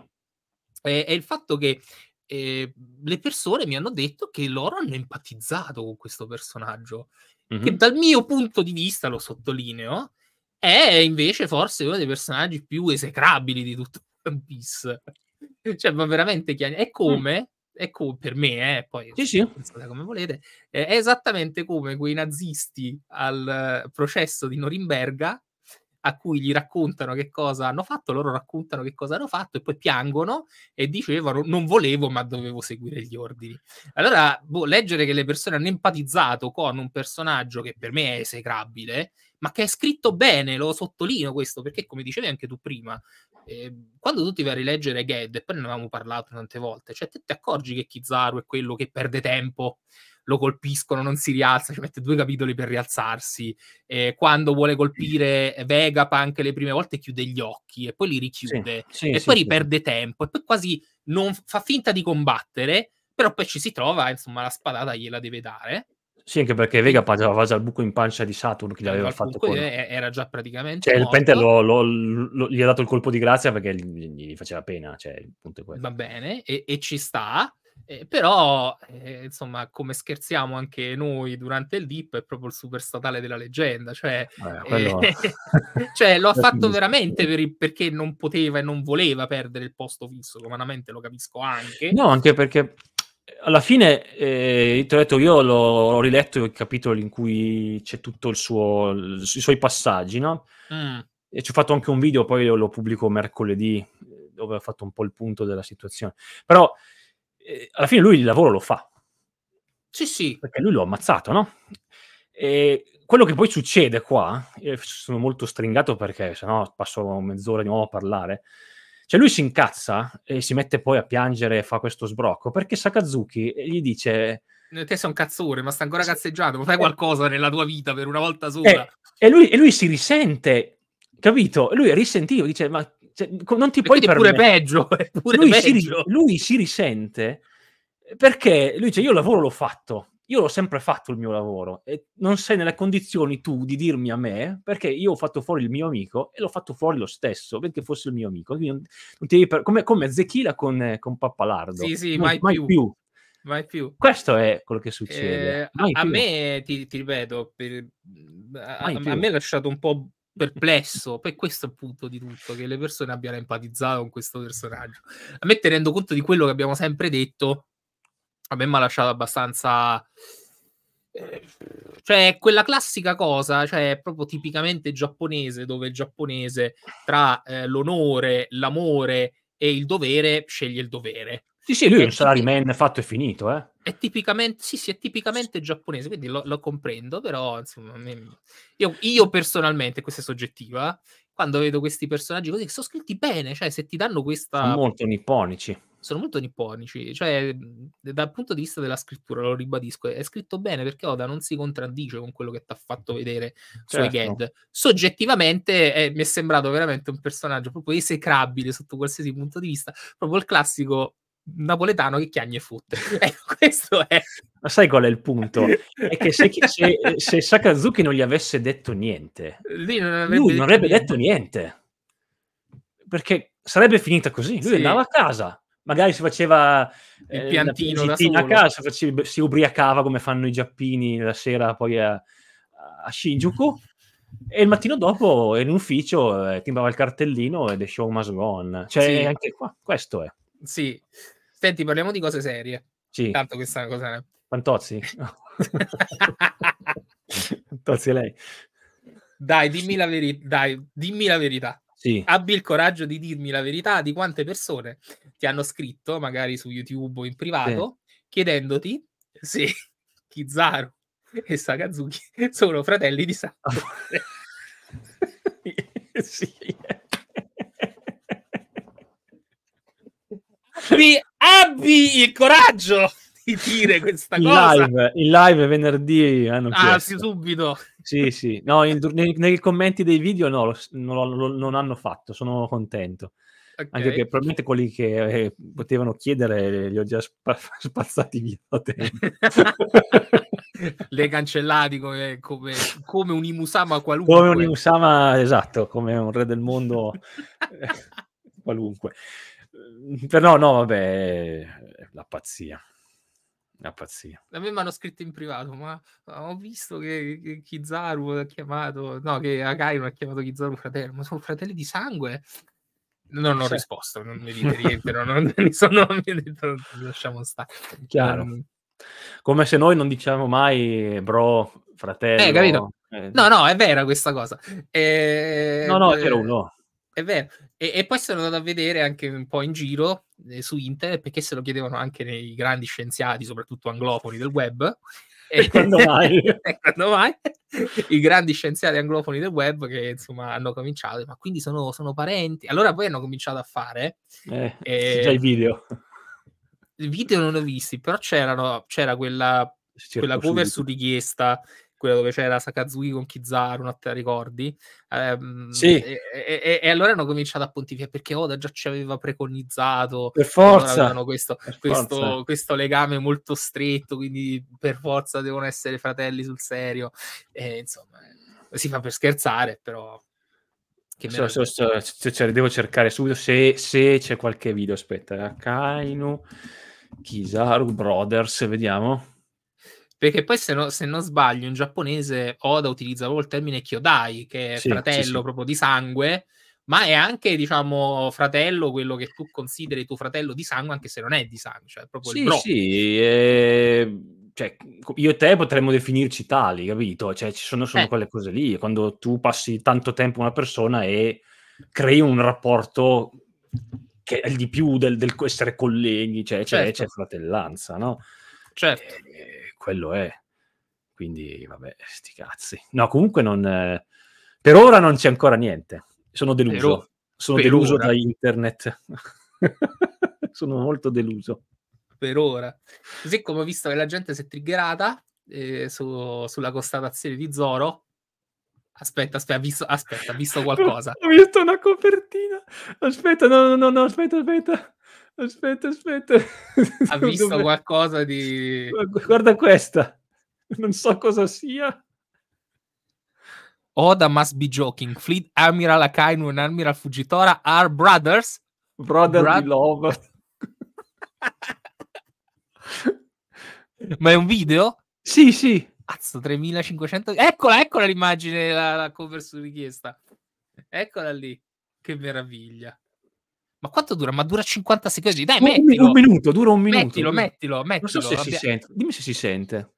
è, è il fatto che eh, le persone mi hanno detto che loro hanno empatizzato con questo personaggio, mm-hmm. che dal mio punto di vista, lo sottolineo, è invece forse uno dei personaggi più esecrabili di tutto One *laughs* cioè, ma veramente chiari. È mm. come... È co- per me, eh, poi sì, sì. pensate come volete, è esattamente come quei nazisti al eh, processo di Norimberga a cui gli raccontano che cosa hanno fatto, loro raccontano che cosa hanno fatto e poi piangono e dicevano non volevo ma dovevo seguire gli ordini. Allora, boh, leggere che le persone hanno empatizzato con un personaggio che per me è esecrabile, ma che è scritto bene, lo sottolineo questo perché come dicevi anche tu prima, Ehm, quando tu ti vai a rileggere Ged, e poi ne avevamo parlato tante volte, cioè te ti accorgi che Kizaru è quello che perde tempo, lo colpiscono, non si rialza, ci mette due capitoli per rialzarsi, eh, quando vuole colpire Vegapunk le prime volte chiude gli occhi e poi li richiude, sì, sì, e sì, poi riperde tempo, e poi quasi non fa finta di combattere, però poi ci si trova, insomma, la spadata gliela deve dare. Sì, anche perché Vega aveva già il buco in pancia di Saturn che gli eh, aveva fatto colpo. Era già praticamente. Cioè, morto. il Pente lo, lo, lo, gli ha dato il colpo di grazia perché gli, gli faceva pena. Cioè, il punto è quello. Va bene, e, e ci sta. Eh, però, eh, insomma, come scherziamo anche noi durante il dip, è proprio il super statale della leggenda. Cioè, eh, quello... *laughs* cioè lo ha *laughs* fatto veramente per il, perché non poteva e non voleva perdere il posto fisso. Umanamente lo capisco anche. No, anche perché alla fine, eh, ti ho detto, io l'ho, ho riletto i capitoli in cui c'è tutto il suo, i suoi passaggi, no? Mm. E ci ho fatto anche un video, poi lo, pubblico mercoledì, eh, dove ho fatto un po' il punto della situazione. Però, eh, alla fine lui il lavoro lo fa. Sì, sì. Perché lui l'ho ammazzato, no? E quello che poi succede qua, eh, sono molto stringato perché sennò passo mezz'ora di nuovo a parlare, cioè lui si incazza e si mette poi a piangere e fa questo sbrocco perché Sakazuki eh, gli dice... Te eh, sei un cazzone, ma stai ancora cazzeggiando, fai eh. qualcosa nella tua vita per una volta sola. E, e, lui, e lui si risente, capito? lui è risentivo, dice ma cioè, non ti puoi permettere. È pure peggio. *laughs* È pure lui, peggio. Si, lui si risente perché lui dice io il lavoro l'ho fatto, io l'ho sempre fatto il mio lavoro e non sei nelle condizioni tu di dirmi a me perché io ho fatto fuori il mio amico e l'ho fatto fuori lo stesso perché fosse il mio amico. Non, non per... come, come Zechila con, con Pappalardo. Sì, sì, non, mai, mai più. più. Mai più. Questo è quello che succede. Eh, a me, ti, ti ripeto, per... a, a me ha lasciato un po' perplesso per questo punto di tutto che le persone abbiano empatizzato con questo personaggio a me tenendo conto di quello che abbiamo sempre detto a me mi ha lasciato abbastanza eh, cioè quella classica cosa, cioè proprio tipicamente giapponese, dove il giapponese tra eh, l'onore, l'amore e il dovere sceglie il dovere. Sì, sì, lui è un salaryman fatto e finito, eh. È tipicamente, sì, sì, è tipicamente giapponese, quindi lo, lo comprendo, però insomma, io, io, personalmente, questa è soggettiva, quando vedo questi personaggi così, sono scritti bene, cioè se ti danno questa... Sono molto nipponici sono molto nipponici, cioè mhmm, dal punto di vista della scrittura, lo ribadisco, è scritto bene perché Oda non si contraddice con quello che ti ha fatto vedere certo. sui Ged. Soggettivamente eh, mi è sembrato veramente un personaggio proprio esecrabile sotto qualsiasi punto di vista, proprio il classico napoletano che chiagne e fotte. *laughs* Ecco, questo è... Ma sai qual è il punto? È che se, *laughs* se, se Sakazuki non gli avesse detto niente, lui non avrebbe, lui detto, non avrebbe niente. detto niente. Perché sarebbe finita così. Lui sì. andava a casa, magari si faceva il eh, piantino eh, a casa, facevi, si ubriacava come fanno i giappini la sera poi a, a Shinjuku. E il mattino dopo era in ufficio, eh, timbrava il cartellino e The Show Must Go On. Cioè, sì. anche qua, questo è. Sì. Senti, parliamo di cose serie. Sì. Tanto questa cosa... Pantozzi? Pantozzi *laughs* lei. Dai, dimmi la verità. Dai, dimmi la verità sì. abbi il coraggio di dirmi la verità di quante persone ti hanno scritto, magari su YouTube o in privato, sì. chiedendoti se *laughs* Kizaru e Sakazuki sono fratelli di sangue. *laughs* sì. Abbi, abbi il coraggio di dire questa in cosa. Live, in live venerdì hanno ah, chiesto. subito sì, sì. No, in, nei, nei, commenti dei video no, lo, non, lo, non hanno fatto, sono contento. Okay. Anche perché probabilmente quelli che eh, potevano chiedere eh, li ho già spa- *laughs* spazzati via da tempo. Le *laughs* cancellati come, come, come, un Imusama qualunque. Come un Imusama, esatto, come un re del mondo eh, *laughs* qualunque. Però no, vabbè, la pazzia. Una pazzia. A me mi hanno scritto in privato, ma ho visto che, che Kizaru ha chiamato, no, che Akainu ha chiamato Kizaru fratello, ma sono fratelli di sangue? Non ho cioè. risposto, non mi dite niente, non, non, sono, non detto, lasciamo stare. Chiaro. Um, Come se noi non diciamo mai bro, eh, fratello. Eh, capito? Eh. No, no, è vera questa cosa. Eh, no, no, c'era ehm, uno. È vero. E, e, poi sono andato a vedere anche un po' in giro eh, su internet perché se lo chiedevano anche nei grandi scienziati, soprattutto anglofoni del web. *laughs* *laughs* E quando mai? quando *laughs* mai? I grandi scienziati anglofoni del web che insomma hanno cominciato, ma quindi sono, sono parenti. Allora poi hanno cominciato a fare. Eh, eh, già i video. I video non ho visti, però c'era quella, quella cover su richiesta quello dove c'era Sakazuki con Kizaru, non te la ricordi? Ehm, sì. E, e, e, allora hanno cominciato a pontificare perché Oda già ci aveva preconizzato. Per forza. Allora questo, per questo, forza. questo, legame molto stretto, quindi per forza devono essere fratelli sul serio. E, insomma, si fa per scherzare, però... So, so, so, cioè, devo cercare subito se, se, c'è qualche video. Aspetta, eh, Kainu, Kizaru Brothers, vediamo. Perché poi, se, no, se, non sbaglio, in giapponese Oda utilizza proprio il termine Kyodai, che è sì, fratello sì, sì. proprio di sangue, ma è anche, diciamo, fratello quello che tu consideri tuo fratello di sangue, anche se non è di sangue, cioè proprio sì, il bro. Sì, eh, cioè, io e te potremmo definirci tali, capito? Cioè, ci sono, solo eh. quelle cose lì, quando tu passi tanto tempo con una persona e crei un rapporto che è il di più del, del essere colleghi, cioè, c'è, cioè, certo. c'è fratellanza, no? Certo. Eh, quello è. Quindi, vabbè, sti cazzi. No, comunque non... Eh, per ora non c'è ancora niente. Sono deluso. Però, Sono deluso ora. da internet. *laughs* Sono molto deluso. Per ora. Così come ho visto che la gente si è triggerata eh, su, sulla constatazione di Zoro, Aspetta, aspetta, visto, aspetta, visto *laughs* qualcosa. Ho visto una copertina. Aspetta, no, no, no aspetta, aspetta aspetta, aspetta. Ha *laughs* visto Dove... qualcosa di... Guarda questa, non so cosa sia. Oda must be joking. Fleet Admiral Akainu e Admiral Fugitora are brothers. Brother Bro- love. *laughs* Ma è un video? Sì, sì. Cazzo, 3500. Eccola, eccola l'immagine, la, la cover su richiesta. Eccola lì. Che meraviglia. Ma quanto dura? Ma dura 50 secondi. Dai, mettilo. Un minuto, dura un minuto. Mettilo, mettilo, mettilo. Non so se vabbè. si sente. Dimmi se si sente.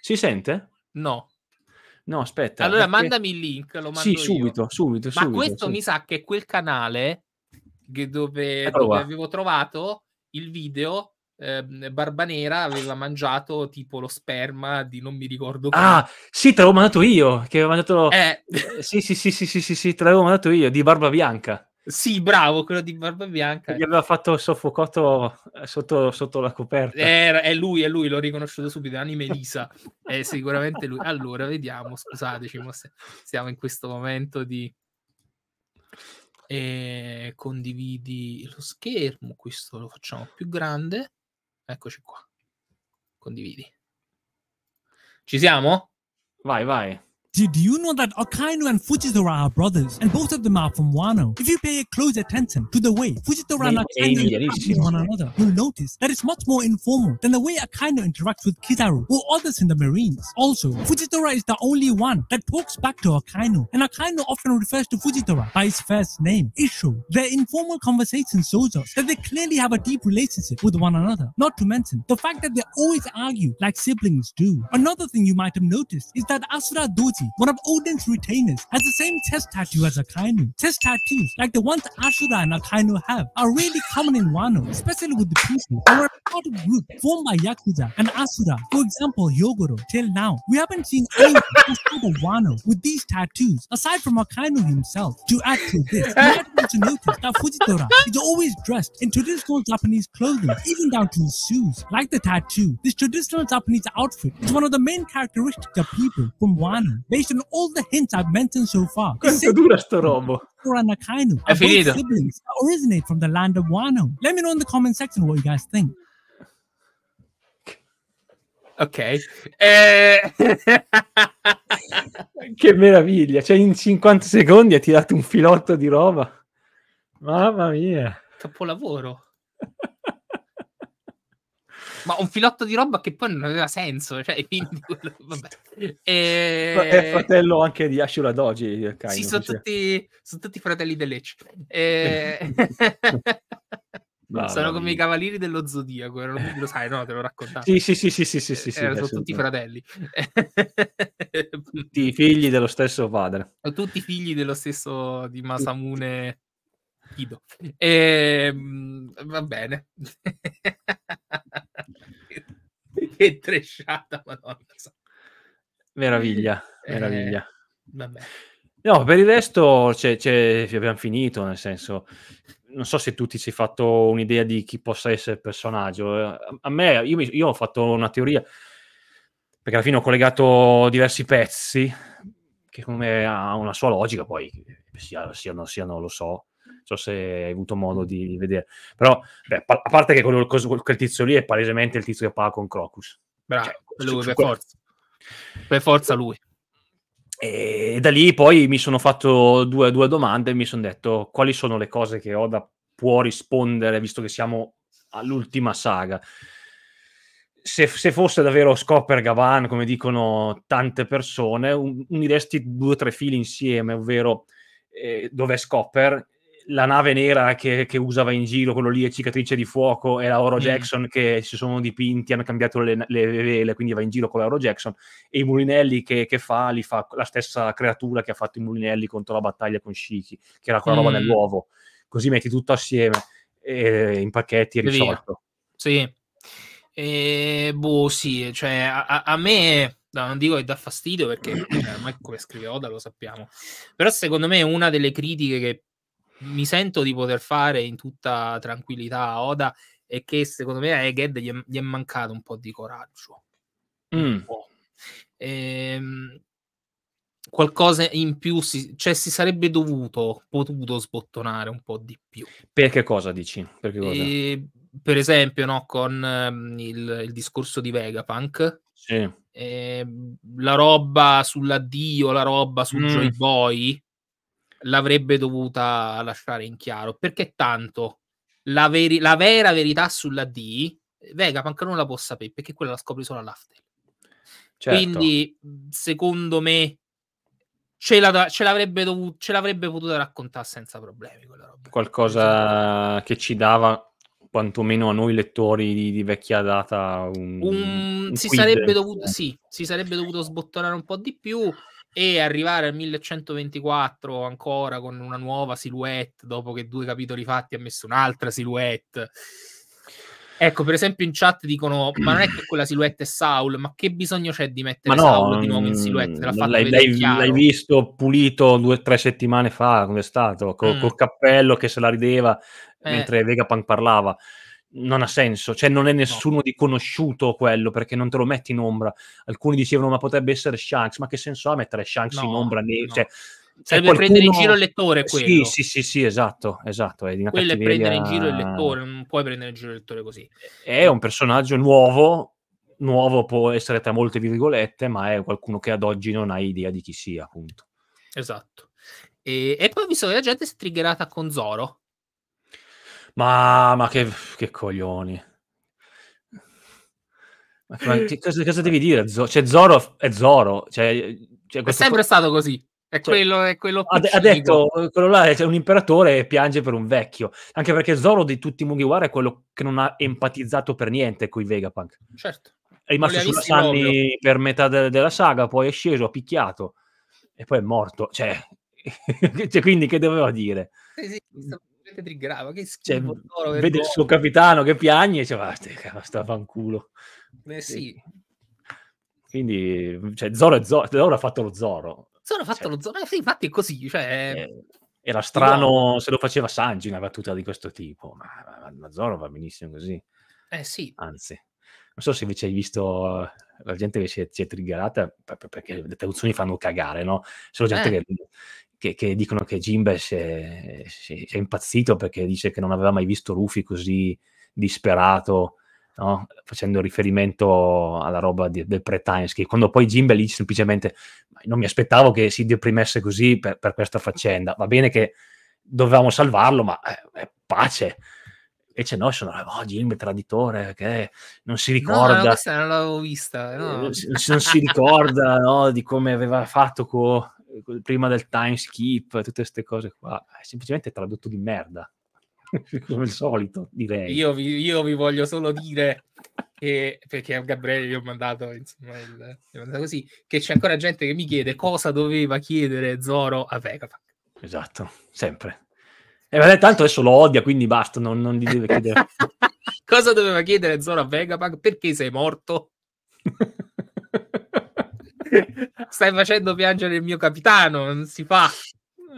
Si sente? No. No, aspetta. Allora perché... mandami il link, lo mando Sì, io. subito, subito, Ma subito, questo sì. mi sa che è quel canale dove, dove avevo trovato il video eh, Barbanera aveva mangiato tipo lo sperma di non mi ricordo come. Ah, sì, te l'avevo mandato io, che avevo mandato... Eh. *laughs* Sì, sì, sì, sì, sì, sì, sì, te l'avevo mandato io, di Barba Bianca. Sì, bravo, quello di Barba Bianca. Gli aveva fatto il soffocato eh, sotto, sotto, la coperta. Era, è lui, è lui, l'ho riconosciuto subito. Anime Lisa, è sicuramente lui. Allora, vediamo, scusateci, ma se siamo in questo momento di... E eh, condividi lo schermo, questo lo facciamo più grande. Eccoci qua. Condividi. Ci siamo? Vai, vai. Did you know that Okainu and Fujitora are brothers, and both of them are from Wano? If you pay close attention to the way Fujitora and Akainu interact with one another, you'll notice that it's much more informal than the way Akainu interacts with Kizaru or others in the Marines. Also, Fujitora is the only one that talks back to Akainu, and Akainu often refers to Fujitora by his first name, Ishu. Their informal conversation shows us that they clearly have a deep relationship with one another, not to mention the fact that they always argue like siblings do. Another thing you might have noticed is that Asura Doji one of Odin's retainers, has the same test tattoo as Akainu. Test tattoos, like the ones Ashura and Akainu have, are really common in Wano, especially with the people who are part of group formed by Yakuza and Asura, for example, Yogoro. Till now, we haven't seen anyone outside of Wano with these tattoos, aside from Akainu himself. To add to this, we had to notice that Fujitora is always dressed in traditional Japanese clothing, even down to his shoes. Like the tattoo, this traditional Japanese outfit is one of the main characteristics of people from Wano. based on all the hints I've mentioned so far. Quanto dura sto robo? Kainu, È finito. Siblings originate from the land of Wano. Let me know in the comment section what you guys think. Ok. Eh... *laughs* che meraviglia. Cioè, in 50 secondi ha tirato un filotto di roba. Mamma mia. Capolavoro. *laughs* ma un filotto di roba che poi non aveva senso. Cioè, quindi, *laughs* vabbè. E... È fratello anche di Ashura Doji. sì, sono, tutti, sono tutti, fratelli dell'Ecce. E... *laughs* sono come i cavalieri dello zodiaco, lo, *laughs* lo sai, no? Te l'ho raccontato. Sì, sì, sì, sì, sì, sì, sì, sì eh, sono tutti fratelli. tutti figli dello stesso padre. Tutti figli dello stesso di Masamune Kido. E, ehm, va bene che tresciata, madonna. Meraviglia, eh, meraviglia. Vabbè. No, per il resto c'è, c'è, abbiamo finito, nel senso, non so se tu ti sei fatto un'idea di chi possa essere il personaggio. A me, io, io ho fatto una teoria, perché alla fine ho collegato diversi pezzi, che come ha una sua logica, poi siano, siano, siano lo so, so se hai avuto modo di vedere. Però, beh, pa- a parte che quello, quel tizio lì è palesemente il tizio che parla con Crocus. Bravo, cioè, lui, su, per quel... forza. Per forza lui. E da lì poi mi sono fatto due, due domande e mi sono detto quali sono le cose che Oda può rispondere, visto che siamo all'ultima saga. Se, se, fosse davvero Scopper Gavan, come dicono tante persone, un, uniresti due o tre fili insieme, ovvero eh, è Scopper, la nave nera che, che, usava in giro, quello lì è cicatrice di fuoco, e la Oro mm. Jackson che si sono dipinti, hanno cambiato le, le, vele, quindi va in giro con la Oro Jackson, e i mulinelli che, che, fa, li fa la stessa creatura che ha fatto i mulinelli contro la battaglia con Shiki, che era quella mm. roba dell'uovo. Così metti tutto assieme, eh, in pacchetti e risolto. Sì. E, boh, sì, cioè, a, a me... No, non dico che dà fastidio perché eh, ormai come scrive Oda lo sappiamo. Però secondo me una delle critiche che mi sento di poter fare in tutta tranquillità a Oda è che secondo me a Egged gli, gli è, mancato un po' di coraggio. Mm. Po'. Ehm, qualcosa in più, si, cioè si sarebbe dovuto, potuto sbottonare un po' di più. Per cosa dici? Per, cosa? E, ehm, per esempio, no, con ehm, il, il discorso di Vegapunk. Sì. Eh, la roba sull'addio, la roba su mm. Joy Boy, l'avrebbe dovuta lasciare in chiaro perché tanto la, veri, la vera verità sulla D Vegapunk non la può sapere perché quella la scopri solo all'after certo. quindi secondo me ce, la, ce, l'avrebbe dovut, ce l'avrebbe potuta raccontare senza problemi quella roba. qualcosa che ci dava quantomeno a noi lettori di, di vecchia data un, un, un si, sarebbe dovuto, sì, si sarebbe dovuto sbottonare un po' di più e arrivare al 1124 ancora con una nuova silhouette dopo che due capitoli fatti ha messo un'altra silhouette. Ecco, per esempio in chat dicono ma non è che quella silhouette è Saul, ma che bisogno c'è di mettere ma no, Saul di nuovo in mm, silhouette? L'hai, l'hai, l'hai, visto pulito due o tre settimane fa, come è stato, col, mm. col cappello che se la rideva eh. mentre Vegapunk parlava non ha senso, cioè non è nessuno no. di conosciuto quello perché non te lo metti in ombra. Alcuni dicevano ma potrebbe essere Shanks, ma che senso ha mettere Shanks no, in ombra? Ne- no. cioè, eh, Sarebbe qualcuno... prendere in giro il lettore quello. Sì, sì, sì, sì esatto, esatto. È quello cattiveria... è prendere in giro il lettore, non puoi prendere in giro il lettore così. È un personaggio nuovo, nuovo può essere tra molte virgolette, ma è qualcuno che ad oggi non ha idea di chi sia, appunto. Esatto. E, e poi ho visto che la gente si è triggerata con Zoro. Ma, ma che, che coglioni. Ma, ma che, eh. cosa, cosa, devi dire? Zoro? Cioè, Zoro è Zoro. Cioè, cioè è sempre po- stato così. È cioè, quello, è quello ha, ha, detto quello là è cioè, un imperatore e piange per un vecchio. Anche perché Zoro di tutti i Mugiwara è quello che non ha empatizzato per niente con i Vegapunk. Certo. È rimasto sulla Sunny per metà de- della saga, poi è sceso, ha picchiato e poi è morto. Cioè, *laughs* cioè quindi che doveva dire? Sì, sì, mm. Patrick Grava, che cioè, schifo. Cioè, vede il suo capitano che piagne e dice, va, sta fanculo. Eh sì. Quindi, cioè, Zoro, Zoro, Zoro ha fatto lo Zoro. Zoro ha cioè fatto cioè, lo Zoro, eh, sì, infatti è così, cioè... Eh, era strano se lo faceva Sanji una battuta di questo tipo, ma, ma, ma Zoro va benissimo così. Eh sì. Anzi, non so se invece hai visto la gente che si è, si è triggerata perché le traduzioni fanno cagare, no? C'è gente eh. che che, che dicono che Jimbe si è, si è, impazzito perché dice che non aveva mai visto Rufy così disperato, no? facendo riferimento alla roba di, del pre-Timescape, quando poi Jimbe lì dice semplicemente non mi aspettavo che si deprimesse così per, per questa faccenda, va bene che dovevamo salvarlo, ma è, eh, è pace. Invece no, sono oh, Jimbe traditore che non si ricorda. No, no, non l'avevo vista. No. Eh, non, si, non si ricorda no, di come aveva fatto con prima del time skip, tutte queste cose qua, è semplicemente tradotto di merda, *laughs* come il solito direi. Io vi, io vi voglio solo dire che, perché a Gabriele gli ho mandato, insomma, il, gli ho mandato così, che c'è ancora gente che mi chiede cosa doveva chiedere Zoro a Vegapunk. Esatto, sempre. E eh, tanto adesso lo odia, quindi basta, non, non gli deve *laughs* chiedere. cosa doveva chiedere Zoro a Vegapunk? Perché sei morto? *laughs* Stai facendo piangere il mio capitano, non si fa.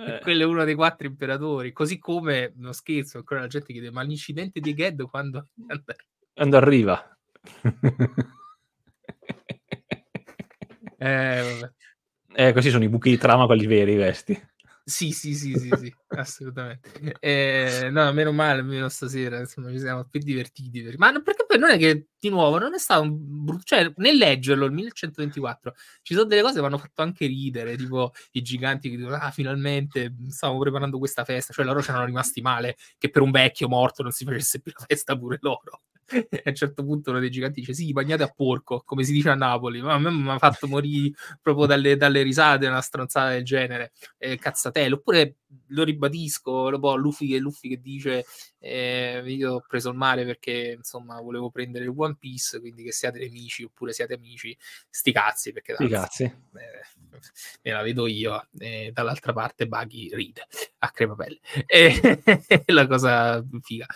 Eh. Quello è uno dei quattro imperatori. Così come, non scherzo, ancora la gente chiede, ma l'incidente di Ged quando... Quando arriva? eh, eh, questi sono i buchi di trama, quelli veri, questi. Sì, sì, sì, sì, sì assolutamente. Eh, no, meno male, almeno stasera, insomma, ci siamo più divertiti. Per... Ma perché poi non è che, di nuovo, non è stato un brutto... Cioè, nel leggerlo, il 1124, ci sono delle cose che mi hanno fatto anche ridere, tipo i giganti che dicono, ah, finalmente stavamo preparando questa festa. Cioè, loro c'erano rimasti male che per un vecchio morto non si facesse più la festa pure loro. E a un certo punto uno dei giganti dice sì, bagnate a porco, come si dice a Napoli, ma a me mi ha fatto morire proprio dalle, dalle risate, una stronzata del genere, eh, cazzatello. Oppure lo ribadisco, lo boh, Luffy, che, Luffy che dice eh, io ho preso il mare perché insomma volevo prendere il One Piece, quindi che siate nemici oppure siate amici, sti cazzi perché tanto, cazzi. Eh, me la vedo io, eh, dall'altra parte Buggy ride a crema pelle è *laughs* la cosa figa.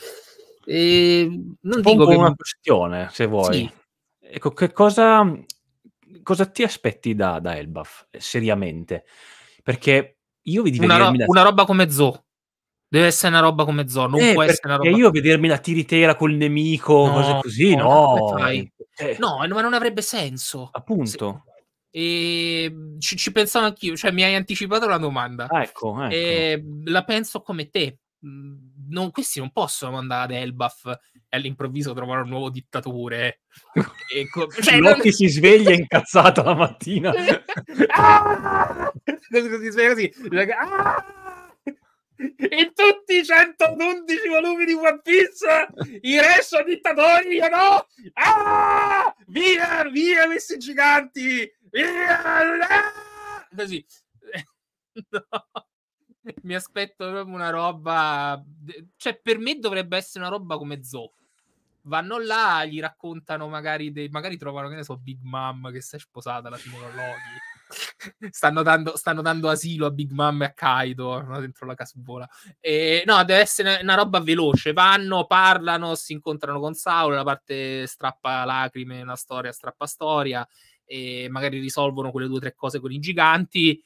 E non Pongo dico che... una questione se vuoi. Sì. Ecco, che cosa, cosa ti aspetti da, da Elbaf, seriamente? Perché io vedi una, ro- una roba come Zo. Deve essere una roba come Zo, non eh, può essere una roba. E io vedermi la tiritera col nemico, no, cose così, no. No, eh. no, eh, ma non avrebbe senso. Appunto. Se... E ci, ci pensavo anch'io, cioè mi hai anticipato la domanda. Ah, ecco, ecco. E ehm, la penso come te mm, non, questi non possono andare ad Elbaf e all'improvviso trovare un nuovo dittatore. *laughs* e co- cioè, *laughs* ah! non... si sveglia incazzato la mattina. ah! Si sveglia così. Ah! E tutti i 111 volumi di One Piece, i re sono dittatori, io no! Ah! Via, via questi giganti! Via! Ah! Così. *laughs* no *laughs* mi aspetto proprio una roba. Cioè, per me dovrebbe essere una roba come Zo. Vanno là, gli raccontano magari dei. Magari trovano, che ne so, Big Mom che si è sposata alla fine Loki. stanno, dando, stanno dando asilo a Big Mom e a Kaido no? dentro la casubola. E, no, deve essere una roba veloce. Vanno, parlano, si incontrano con Saul. La parte strappa lacrime, una storia strappa storia. E magari risolvono quelle due o tre cose con i giganti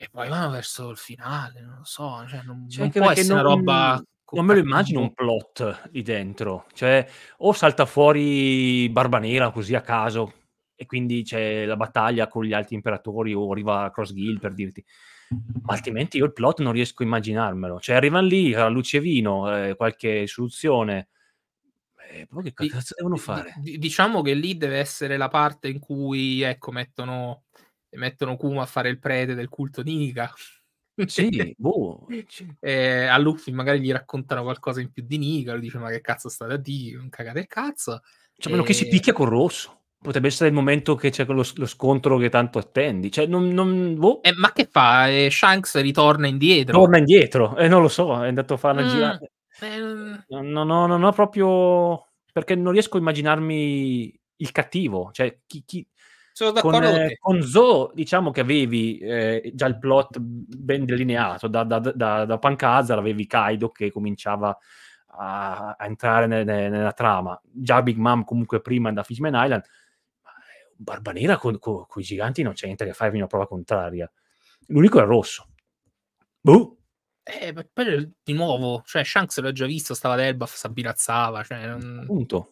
e poi vanno verso il finale, non lo so, cioè non, cioè, non può essere non, una roba... Non me lo immagino un plot lì dentro, cioè o salta fuori Barba Nera così a caso e quindi c'è la battaglia con gli altri imperatori o arriva Cross Guild per dirti, ma altrimenti io il plot non riesco a immaginarmelo, cioè arrivano lì a luce e vino, eh, qualche soluzione, eh, poi che cazzo devono fare? D- diciamo che lì deve essere la parte in cui, ecco, mettono e mettono Kuma a fare il prete del culto di Nika. Sì, *laughs* boh. e a Luffy magari gli raccontano qualcosa in più di Nika, lui dice ma che cazzo sta da Dio, un cagate il cazzo. Cioè, e... meno che si picchia con Rosso. Potrebbe essere il momento che c'è lo, lo scontro che tanto attendi. Cioè, non, non, boh. eh, ma che fa? Eh, Shanks ritorna indietro. Torna indietro, eh, non lo so, è andato a fare una mm, girata. Eh... Non ho no, no, no, proprio... Perché non riesco a immaginarmi il cattivo. Cioè, chi, chi... Sono d'accordo con, eh, con Zo, diciamo che avevi eh, già il plot ben delineato, da, da, da, da Pancazar avevi Kaido che cominciava a, a entrare ne, ne, nella trama, già Big Mom comunque prima da Fishman Island, Barba Nera con, con, con i giganti non c'è niente che fare fino a prova contraria. L'unico è rosso. Buh! Eh, poi di nuovo, cioè Shanks l'ha già visto, stava ad Elbaf, si abbirazzava. Cioè, non... Punto.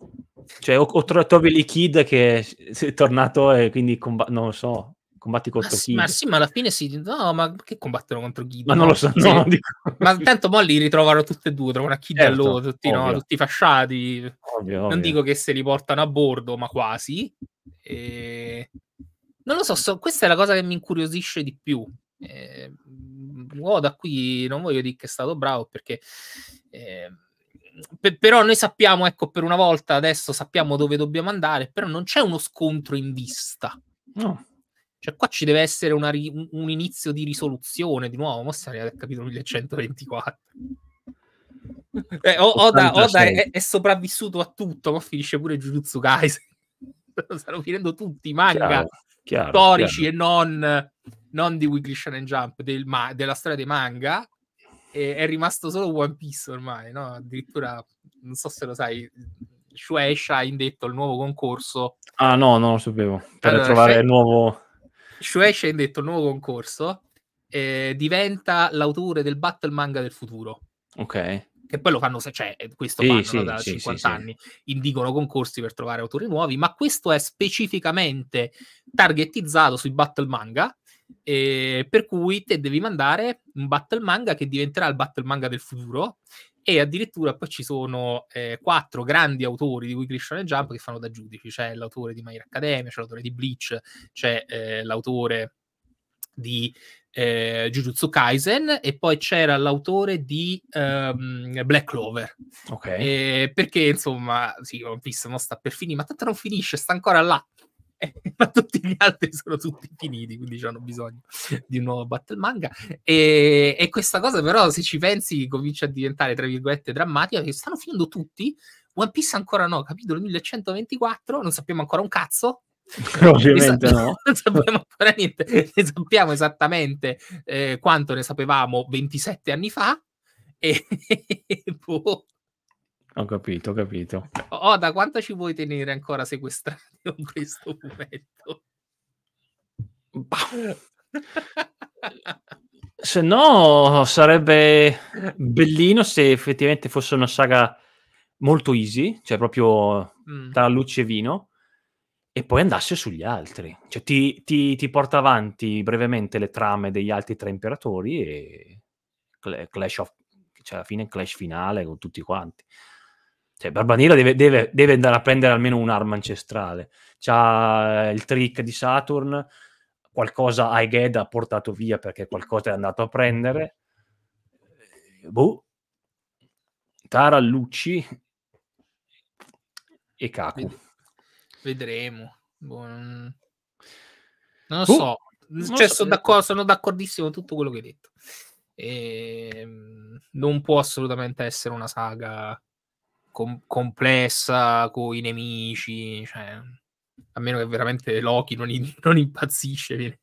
Cioè, ho, ho trovato Billy Kid che è tornato e quindi comba- non lo so, combatti contro ma sì, Ma sì, ma alla fine si... sì, no, ma che combattono contro Kid? Ma no? non lo so, no, sì. dico... Ma tanto poi li ritrovano tutti e due, trovano a Kid certo, e loro, tutti, no, tutti fasciati. Ovvio, non dico che se li portano a bordo, ma quasi. E... Non lo so, so, questa è la cosa che mi incuriosisce di più eh, mhmm, Uoda qui non voglio dire che è stato bravo perché... Eh, per, però noi sappiamo, ecco, per una volta adesso sappiamo dove dobbiamo andare, però non c'è uno scontro in vista. No. Cioè, qua ci deve essere una, un inizio di risoluzione di nuovo. mossa Mostra al capitolo 1124. Eh, Oda, Oda è, è, sopravvissuto a tutto, ma finisce pure Jujutsu Kaisen. *laughs* Stanno finendo tutti i manga Chiaro chiaro, storici chiaro. e non, non, di Weekly Shonen Jump, del ma- della storia dei manga. E è rimasto solo One Piece ormai, no? Addirittura, non so se lo sai, Shueisha ha indetto il nuovo concorso. Ah no, non lo sapevo. Per allora, trovare Shue... il nuovo... Shueisha ha indetto il nuovo concorso eh, diventa l'autore del battle manga del futuro. Ok che poi lo fanno, se cioè, questo sì, fanno sì, da sì, 50 anni, indicono concorsi per trovare autori nuovi, ma questo è specificamente targetizzato sui battle manga, eh, per cui te devi mandare un battle manga che diventerà il battle manga del futuro e addirittura poi ci sono eh, quattro grandi autori di cui Christian e Jump che fanno da giudici, c'è l'autore di My Academia, c'è l'autore di Bleach, c'è eh, l'autore di eh, Jujutsu Kaisen e poi c'era l'autore di ehm, Black Clover. Ok. Eh, perché insomma, sì, One Piece non sta per finire, ma tanto non finisce, sta ancora là. Eh, *laughs* ma tutti gli altri sono tutti finiti, quindi hanno bisogno di un nuovo battle manga. E, e, questa cosa, però, se ci pensi, comincia a diventare tra virgolette drammatica perché stanno finendo tutti. One Piece ancora no, capitolo 1124, non sappiamo ancora un cazzo, *laughs* Ovviamente sa- no. *laughs* Non sappiamo ancora niente, ne sappiamo esattamente eh, quanto ne sapevamo 27 anni fa e *laughs* boh. Ho capito, ho capito. Oh, da quanto ci vuoi tenere ancora sequestrati con questo fumetto? se no, sarebbe bellino se effettivamente fosse una saga molto easy, cioè proprio mm. tra luce e vino, e poi andasse sugli altri. Cioè, ti, ti, ti, porta avanti brevemente le trame degli altri tre imperatori e clash of, cioè alla fine clash finale con tutti quanti. Cioè, Barbanera deve, deve, deve, andare a prendere almeno un'arma ancestrale. C'ha eh, il trick di Saturn, qualcosa Aeged ha portato via perché qualcosa è andato a prendere. Boh. Tara, Lucci e Kaku. Vedremo. Buon... Boh, non lo boh, so. cioè, so. Sono, eh. d'accordo, sono d'accordissimo con tutto quello che hai detto. E... Ehm, non può assolutamente essere una saga com- complessa con i nemici. Cioè... A meno che veramente Loki non, in- non impazzisce, viene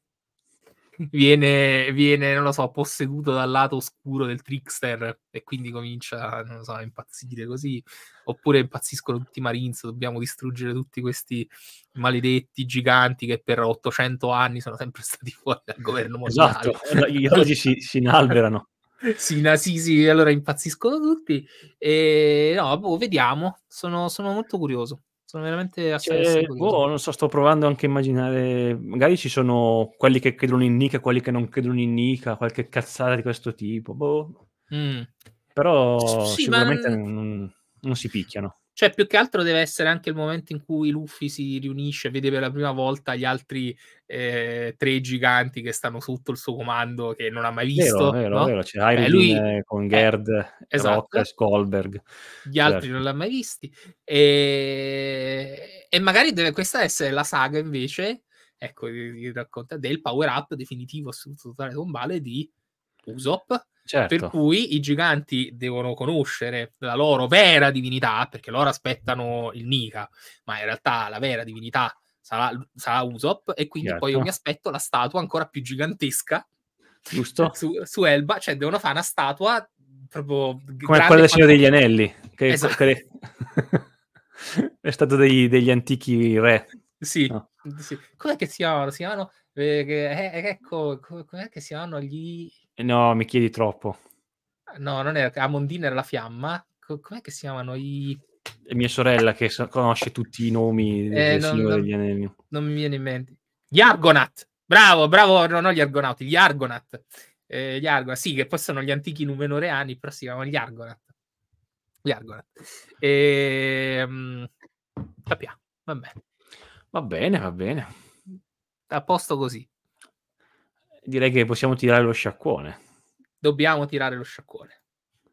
viene, viene, non lo so, posseduto dal lato oscuro del trickster e quindi comincia, non lo so, a impazzire così. Oppure impazziscono tutti i Marines, dobbiamo distruggere tutti questi maledetti giganti che per 800 anni sono sempre *laughs* stati fuori dal governo mondiale. Esatto, gli oggi si, si inalberano. Sì, *laughs* no, sì, sì, allora impazziscono tutti. E no, boh, vediamo. Sono, sono molto curioso. Sono veramente assai cioè, boh, non so, sto provando anche a immaginare. Magari ci sono quelli che credono in Nika, quelli che non credono in Nika, qualche cazzata di questo tipo. Boh. Mm. Però sì, sicuramente ma... non, non si picchiano. Cioè, più che altro deve essere anche il momento in cui Luffy si riunisce e vede per la prima volta gli altri eh, tre giganti che stanno sotto il suo comando, che non ha mai visto. Vero, vero, no? vero. C'è eh, Iron lui... con eh, Gerd, eh, esatto. Rock e Skolberg. Gli altri certo. non l'ha mai visti. E... e, magari deve questa essere la saga invece, ecco, racconta, del power-up definitivo assoluto totale tombale di Usopp Certo. Per cui i giganti devono conoscere la loro vera divinità, perché loro aspettano il Nika, ma in realtà la vera divinità sarà, sarà Usopp, e quindi certo. poi io mi aspetto la statua ancora più gigantesca Giusto. *laughs* Su, su Elba, cioè devono fare una statua proprio... Come quella del Signore degli Anelli, che, esatto. che *laughs* è stato degli, degli antichi re. Sì, no. sì. Com'è che si chiamano? Si chiamano eh, eh ecco, com'è che si chiamano gli No, mi chiedi troppo. No, non era Amondina era la fiamma. Co- com'è che si chiamano i è mia sorella che so- conosce tutti i nomi eh, del non, Signore non, degli Anelli. Non mi viene in mente. Gli Argonaut. Bravo, bravo, no, no gli Argonauti, gli Argonaut. Eh, gli Argonaut, sì, che poi sono gli antichi numenoreani, però si chiamano gli Argonaut. Gli Argonaut. E, um, va bene. Va bene, va bene. A posto così direi che possiamo tirare lo sciacquone. Dobbiamo tirare lo sciacquone.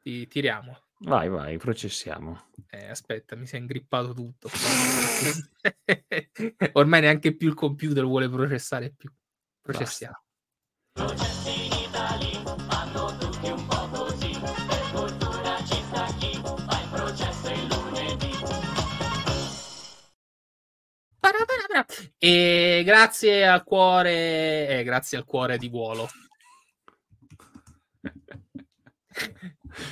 Ti, tiriamo. Vai, vai, processiamo. Eh, aspetta, mi si è ingrippato tutto. *laughs* Ormai neanche più il computer vuole processare più. Processiamo. Basta. E grazie al cuore, eh, grazie al cuore di Vuolo. *laughs*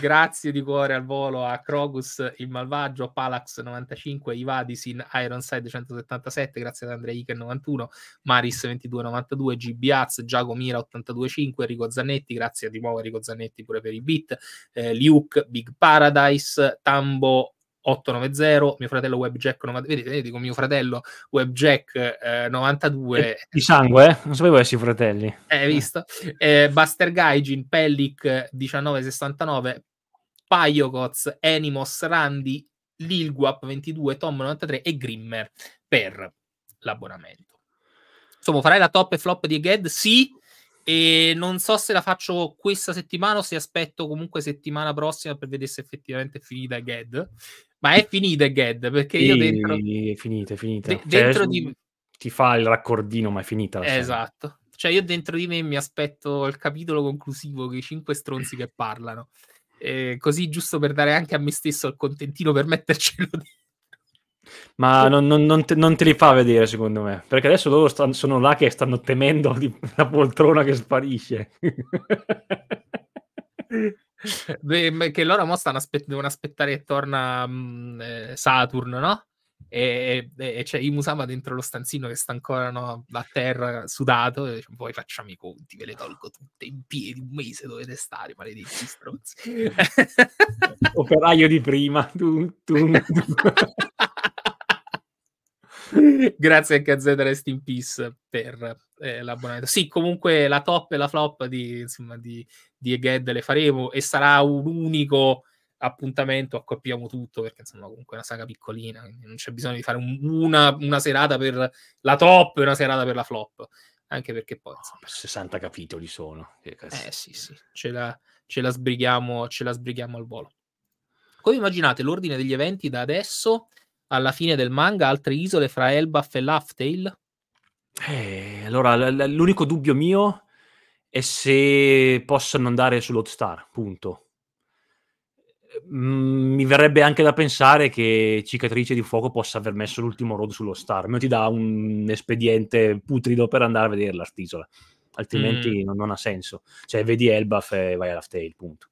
grazie di cuore al volo a Krogus il malvagio, Palax 95, Ivadis in Ironside 177, grazie ad Andrea Iker 91, Maris 2292, Gbiaz, Giacomira 825, Enrico Zanetti, grazie di nuovo a Enrico Zanetti pure per i beat, eh, Luke Big Paradise, Tambo 890, mio fratello Webjack 92, vedete, vedete dico mio fratello Webjack eh, 92. Eh, di sangue, eh? Non sapevo essi fratelli. Eh, hai visto. Eh, Buster Gaijin, Pellic 1969, Paiocoz, Animos, Randy, Lilguap 22, Tom 93 e Grimmer per l'abbonamento. Insomma, farai la top e flop di Ged? Sì, e non so se la faccio questa settimana o se aspetto comunque settimana prossima per vedere se effettivamente è finita Gad. Ma è finita Gad perché io dentro... È finita, è finita. De- cioè, dentro di... Ti fa il raccordino, ma è finita. La Esatto. Cioè io dentro di me mi aspetto il capitolo conclusivo, che i cinque stronzi che parlano. Eh, così giusto per dare anche a me stesso il contentino per mettercelo *laughs* dentro. Ma non, non, non, te, non, te, li fa vedere, secondo me. Perché adesso loro stanno, sono là che stanno temendo di, *laughs* la poltrona che sparisce. *laughs* Beh, che loro mo stanno aspe- devono aspettare che torna mh, mm, eh, Saturn, no? E, e, e c'è Imusama dentro lo stanzino che sta ancora no, a terra sudato. E dice, poi facciamo i conti, ve le tolgo tutte in piedi. Un mese dovete stare, maledetti stronzi. *laughs* Operaio di prima, tu, tu, tu. *laughs* Grazie anche a Z Rest in Peace per eh, l'abbonamento. Sì, comunque la top e la flop di, insomma, di, di Eged le faremo e sarà un unico appuntamento, accoppiamo tutto perché insomma comunque è una saga piccolina, non c'è bisogno di fare un, una, una, serata per la top e una serata per la flop, anche perché poi... Insomma, 60 capitoli sono. Eh sì, sì, ce la, ce la, sbrighiamo, ce la sbrighiamo al volo. Come immaginate l'ordine degli eventi da adesso alla fine del manga altre isole fra Elbaf e Laughtale? Eh, allora, l- l- l'unico dubbio mio è se possano andare sull'Hotstar, punto. Mm, mi verrebbe anche da pensare che Cicatrice di Fuoco possa aver messo l'ultimo road sullo Star, almeno ti dà un espediente putrido per andare a vedere l'artisola, altrimenti mm. non, non, ha senso. Cioè, vedi Elbaf e vai alla Tail, punto.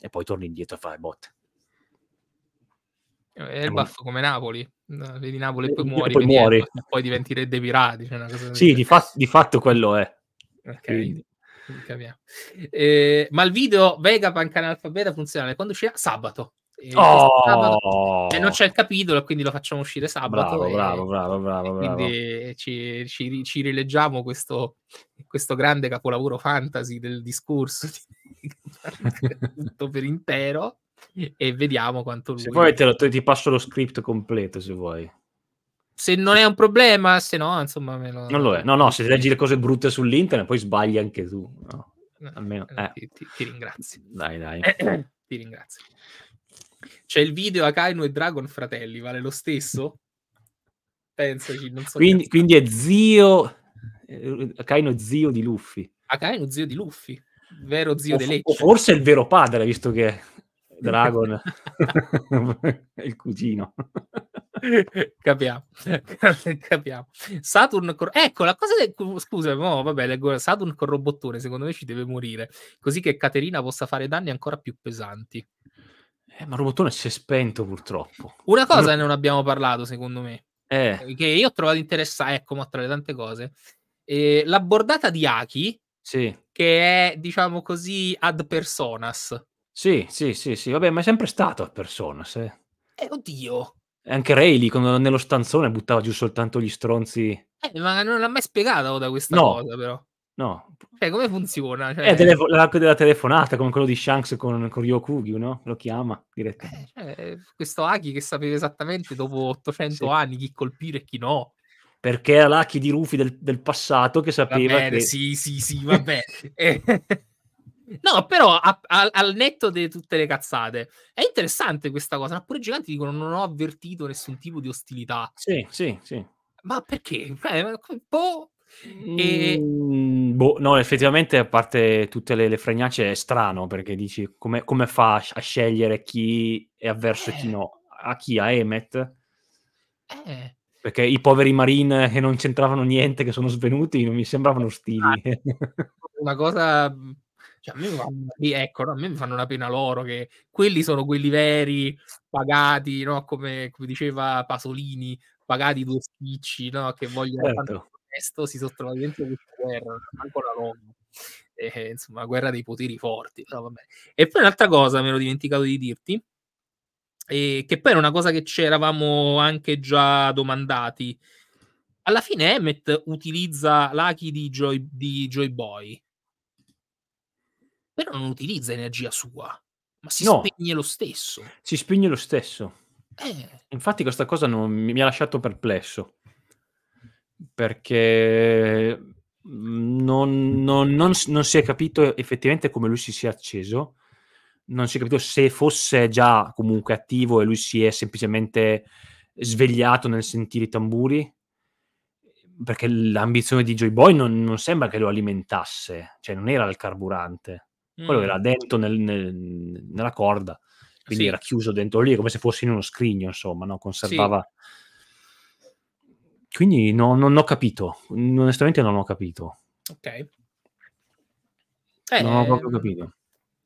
E poi torni indietro a fare botte. È il baffo come Napoli, uhm, vedi Napoli e eh, poi muori, poi, muori. poi diventi re dei pirati. Cioè sì, di, fa- di, fatto quello è. Ok, eh, ma il video Vegapunk analfabeta funziona quando uscirà sabato. E, oh! sabato, e non c'è il capitolo, quindi lo facciamo uscire sabato. Bravo, e, bravo, bravo, bravo, bravo. Quindi ci, ci, ci rileggiamo questo, questo, grande capolavoro fantasy del discorso *laughs* tutto per intero e vediamo quanto lui... Se vuoi te, lo, te, ti passo lo script completo, se vuoi. Se non è un problema, se no, insomma... Lo... Non lo è. No, no, se leggi le cose brutte sull'internet poi sbagli anche tu. No. Almeno, eh, eh. ti, ti, ti, ringrazio. Dai, dai. *clears throat* ti ringrazio. C'è il video Akainu e Dragon fratelli, vale lo stesso? Pensaci, non so. Quindi, quindi è zio... Akainu eh, è zio di Luffy. Akainu zio di Luffy. Vero zio o, di Lecce. O forse è il vero padre, visto che Dragon, *laughs* il cugino. capiamo, *laughs* capiamo. Saturn, cor- ecco la cosa. De- scusa, no, vabbè, leggo Saturn con robottone. Secondo me ci deve morire così che Caterina possa fare danni ancora più pesanti. Eh, ma robottone si è spento purtroppo. Una cosa non abbiamo parlato, secondo me, eh. eh che io ho trovato interessante. Ecco, ma tra le tante cose, eh, la bordata di Aki, sì. che è diciamo così ad personas. Sì, sì, sì, sì, vabbè, ma è sempre stato a persona, se... Eh, oddio. anche Rayleigh, quando nello stanzone buttava giù soltanto gli stronzi. Eh, ma non l'ha mai spiegato da questa no. cosa, però. No. Cioè, come funziona? Eh, cioè... È telefo- l'arco della telefonata, come quello di Shanks con, con Ryokugyu, no? Lo chiama eh, direttamente. Eh, cioè, questo Aki che sapeva esattamente dopo 800 sì. anni chi colpire e chi no. Perché era l'Aki di Rufy del, del passato che sapeva bene, che... Sì, sì, sì, vabbè. *laughs* eh. No, però a, a, al netto di tutte le cazzate, è interessante questa cosa. pure i giganti dicono non ho avvertito nessun tipo di ostilità. Sì, sì, sì. Ma perché? un eh, po'. Boh. E... Mm, boh, no, effettivamente a parte tutte le, le fregnace è strano perché dici come, come, fa a scegliere chi è avverso eh. e chi eh. no? A chi? A Emmet? Eh perché i poveri Marine che non c'entravano niente, che sono svenuti, non mi sembravano ostili. Ah, *laughs* una cosa cioè, a me, fanno, ecco, no? a me mi fanno una pena loro che quelli sono quelli veri, pagati, no? come, come diceva Pasolini, pagati due spicci, no? che vogliono certo. questo, si sono trovati dentro questa guerra, ancora Roma. Eh, insomma, guerra dei poteri forti. No, e poi un'altra cosa me l'ho dimenticato di dirti, eh, che poi era una cosa che ci eravamo anche già domandati. Alla fine Emmet utilizza l'Aki di Joy, di Joy Boy però non utilizza energia sua, ma si no, spegne lo stesso. Si spegne lo stesso. Eh. Infatti questa cosa non, mi ha lasciato perplesso, perché mm, non, non, non, non, si è capito effettivamente come lui si sia acceso, non si è capito se fosse già comunque attivo e lui si è semplicemente svegliato nel sentire i tamburi, perché l'ambizione di Joy Boy non, non sembra che lo alimentasse, cioè non era il carburante quello mm. era dentro nel, nel, nella corda, quindi sì. era chiuso dentro lì, come se fosse in uno scrigno, insomma, no? conservava... Sì. Quindi no, non ho capito, onestamente non ho capito. Ok. Eh, non ho proprio ehm, capito.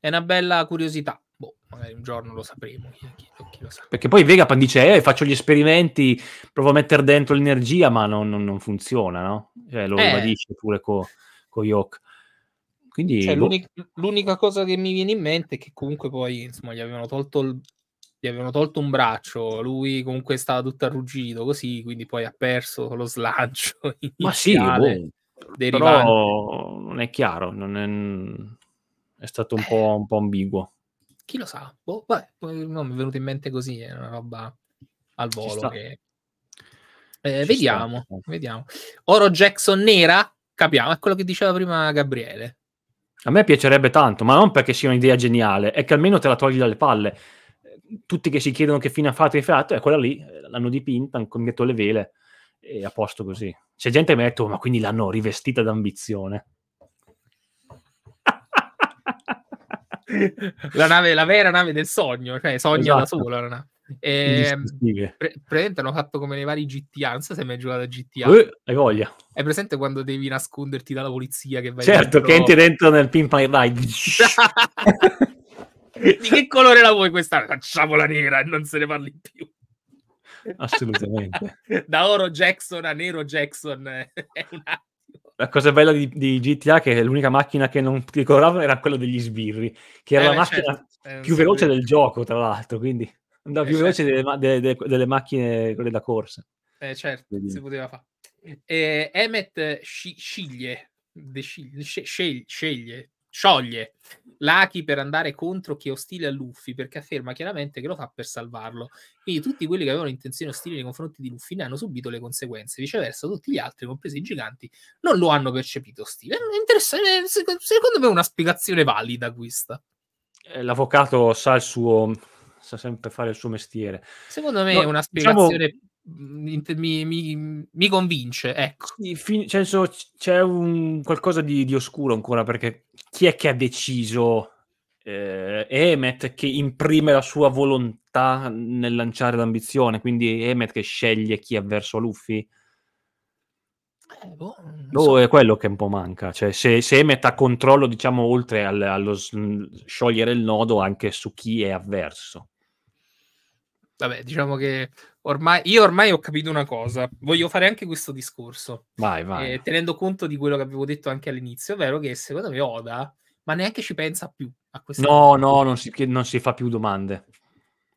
È una bella curiosità. Boh, magari un giorno lo sapremo. Chi, chi, chi lo sa. Perché poi Vegapan dice: eh, faccio gli esperimenti, provo a mettere dentro l'energia, ma non, non, non funziona, no? Cioè, lo eh. ribadisce pure con co Yok. Quindi cioè, boh. l'unica, l'unica, cosa che mi viene in mente è che comunque poi insomma, gli, avevano tolto il, gli avevano tolto un braccio, lui comunque stava tutto arruggito così, quindi poi ha perso lo slancio. *laughs* Ma sì, boh. però non è chiaro, non è, è stato un, eh. po', un, po', ambiguo. Chi lo sa? Boh, vabbè, non mi è venuto in mente così, è una roba al volo. Che... Eh, vediamo, sta. vediamo. Oro Jackson nera? Capiamo, è quello che diceva prima Gabriele. A me piacerebbe tanto, ma non perché sia un'idea geniale, è che almeno te la togli dalle palle. Tutti che si chiedono che fine ha fatto e fatto, è quella lì, eh, l'hanno dipinta, hanno cambiato le vele e a posto così. C'è gente che mi ha detto, oh, ma quindi l'hanno rivestita d'ambizione. la, nave, la vera nave del sogno, cioè sogna esatto. da sola la nave. Eh, pre- presente hanno fatto come nei vari GTA, non so se hai mai giocato a GTA. Uh, eh, hai voglia. È presente quando devi nasconderti dalla polizia che vai Certo, dentro... che entri dentro nel Pimp My Ride. *laughs* Di che colore la vuoi questa? Facciamola nera e non se ne parli più. Assolutamente. da oro Jackson a nero Jackson eh, è un La cosa bella di, di GTA è che l'unica macchina che non ti ricordavo era quella degli sbirri, che era eh, la macchina certo. Eh, più veloce del gioco, tra l'altro, quindi andava eh, più veloce certo. delle, delle, delle, macchine, quelle da corsa. Eh, certo, Quindi. si poteva fare. Eh, Emmet sceglie, sceglie, scioglie Laki per andare contro chi è ostile a Luffy, perché afferma chiaramente che lo fa per salvarlo. Quindi tutti quelli che avevano intenzioni ostili nei confronti di Luffy ne hanno subito le conseguenze. Viceversa, tutti gli altri, compresi i giganti, non lo hanno percepito ostile. È interessante, eh, secondo me è una spiegazione valida questa. Eh, l'avvocato sa il suo sa sempre fare il suo mestiere. Secondo me no, è una diciamo spiegazione diciamo, mi, mi, mi, convince, ecco. Fin, cioè, senso, c'è un, qualcosa di, di, oscuro ancora perché chi è che ha deciso eh, Emmet che imprime la sua volontà nel lanciare l'ambizione, quindi Emmet che sceglie chi è verso Luffy? Eh, boh, no, boh, so. è quello che un po' manca. Cioè, se, se Emmet ha controllo, diciamo, oltre al, allo sciogliere il nodo, anche su chi è avverso vabbè, diciamo che ormai io ormai ho capito una cosa, voglio fare anche questo discorso. Vai, vai. Eh, tenendo conto di quello che avevo detto anche all'inizio, è vero che secondo me Oda, ma neanche ci pensa più a questo. No, domanda. no, non si, non si fa più domande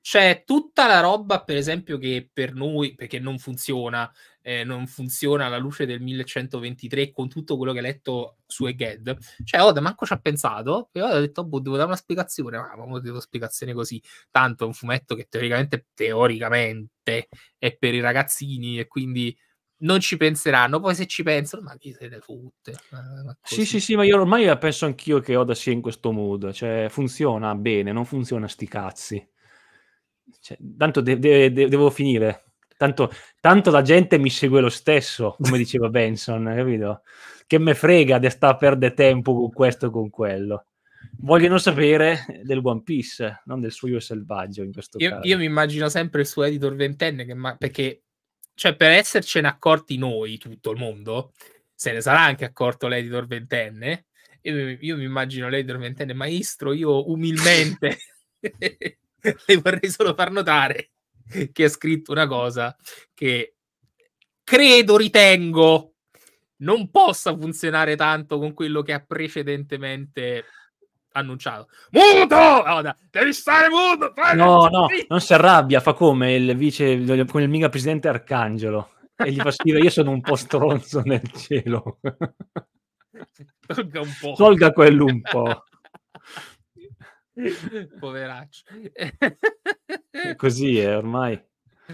Cioè, tutta la roba, per esempio, che per noi, perché non funziona, eh, non funziona alla luce del 1123 con tutto quello che hai letto su mm. Eged. Cioè, Oda manco ci ha pensato, e Oda ha detto, oh, boh, devo dare una spiegazione, ma non devo spiegazione così. Tanto è un fumetto che teoricamente, teoricamente, è per i ragazzini e quindi non ci penseranno. Poi se ci pensano, ma chi se ne fotte? Eh, sì, sì, sì, ma io ormai penso anch'io che Oda sia in questo mood. Cioè, funziona bene, non funziona sti cazzi. Cioè, tanto de- de- de- devo finire. Tanto, tanto, la gente mi segue lo stesso, come diceva *laughs* Benson, capito? Che me frega di sta a perdere tempo con questo e con quello. Vogliono sapere del One Piece, non del suo io selvaggio in questo io, caso. Io mi immagino sempre il suo editor ventenne, che ma- perché cioè, per essercene accorti noi, tutto il mondo, se ne sarà anche accorto l'editor ventenne. Io, io mi immagino l'editor ventenne, maestro, io umilmente *laughs* *laughs* le vorrei solo far notare *laughs* che ha scritto una cosa che credo, ritengo, non possa funzionare tanto con quello che ha precedentemente annunciato. Muto! Oh, no, devi stare muto! no, no, non si arrabbia, fa come il vice, come il mega presidente Arcangelo. E gli fa scrivere, io sono un po' stronzo nel cielo. *laughs* Tolga un po'. Tolga quello un po'. Poveraccio. È così, è eh, ormai.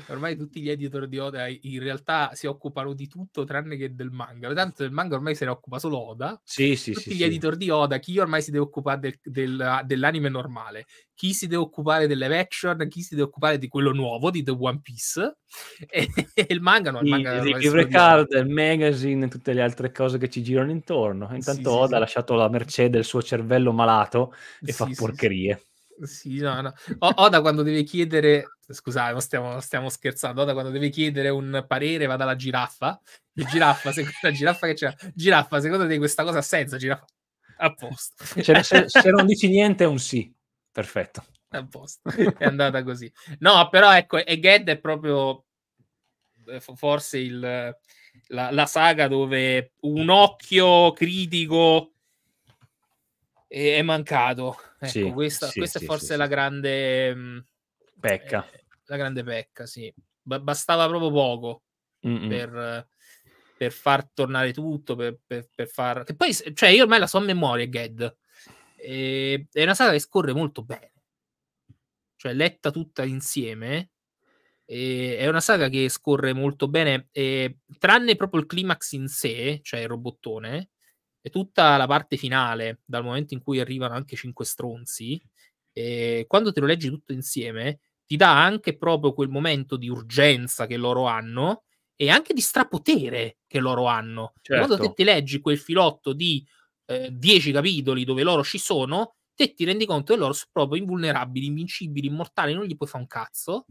Ormai tutti gli editor di Oda eh, in realtà si occupano di tutto tranne che del manga. Tanto del manga ormai se ne occupa solo Oda. Sì, sì, tutti sì, gli editor di Oda, chi ormai si deve occupare del, del, dell'anime normale, chi si deve occupare delle action, chi si deve occupare di quello nuovo, di The One Piece. *laughs* E, e il manga no, il manga sì, il card, il magazine, tutte le altre cose che ci girano intorno. Intanto Oda ha lasciato la merce del suo cervello malato e fa porcherie. Sì, no, no. O- Oda quando deve chiedere Scusate, non stiamo, stiamo scherzando. Oda, quando devi chiedere un parere, va dalla giraffa. Il giraffa, secondo la giraffa che c'è, giraffa, secondo te questa cosa ha senso? Giraffa, a posto. Cioè, *laughs* se, se non dici niente, è un sì. Perfetto. A posto. È andata così. No, però ecco, e Eged è proprio eh, forse il, la, la, saga dove un occhio critico è, mancato. Ecco, sì, questa, sì, questa sì, è forse la grande... Mh, mm, Pecca. Eh, la grande pecca, sì. B- bastava proprio poco per, per, far tornare tutto, per, per, per far... Che poi, cioè, io ormai la so a memoria, Ged. E, è una saga che scorre molto bene. Cioè, letta tutta insieme, e è una saga che scorre molto bene, tranne proprio il climax in sé, cioè il robottone, e tutta la parte finale, dal momento in cui arrivano anche cinque stronzi, quando te lo leggi tutto insieme, ti dà anche proprio quel momento di urgenza che loro hanno e anche di strapotere che loro hanno. Certo. Quando te ti leggi quel filotto di 10 eh, capitoli dove loro ci sono, te ti rendi conto che loro sono proprio invulnerabili, invincibili, immortali, non gli puoi fare un cazzo.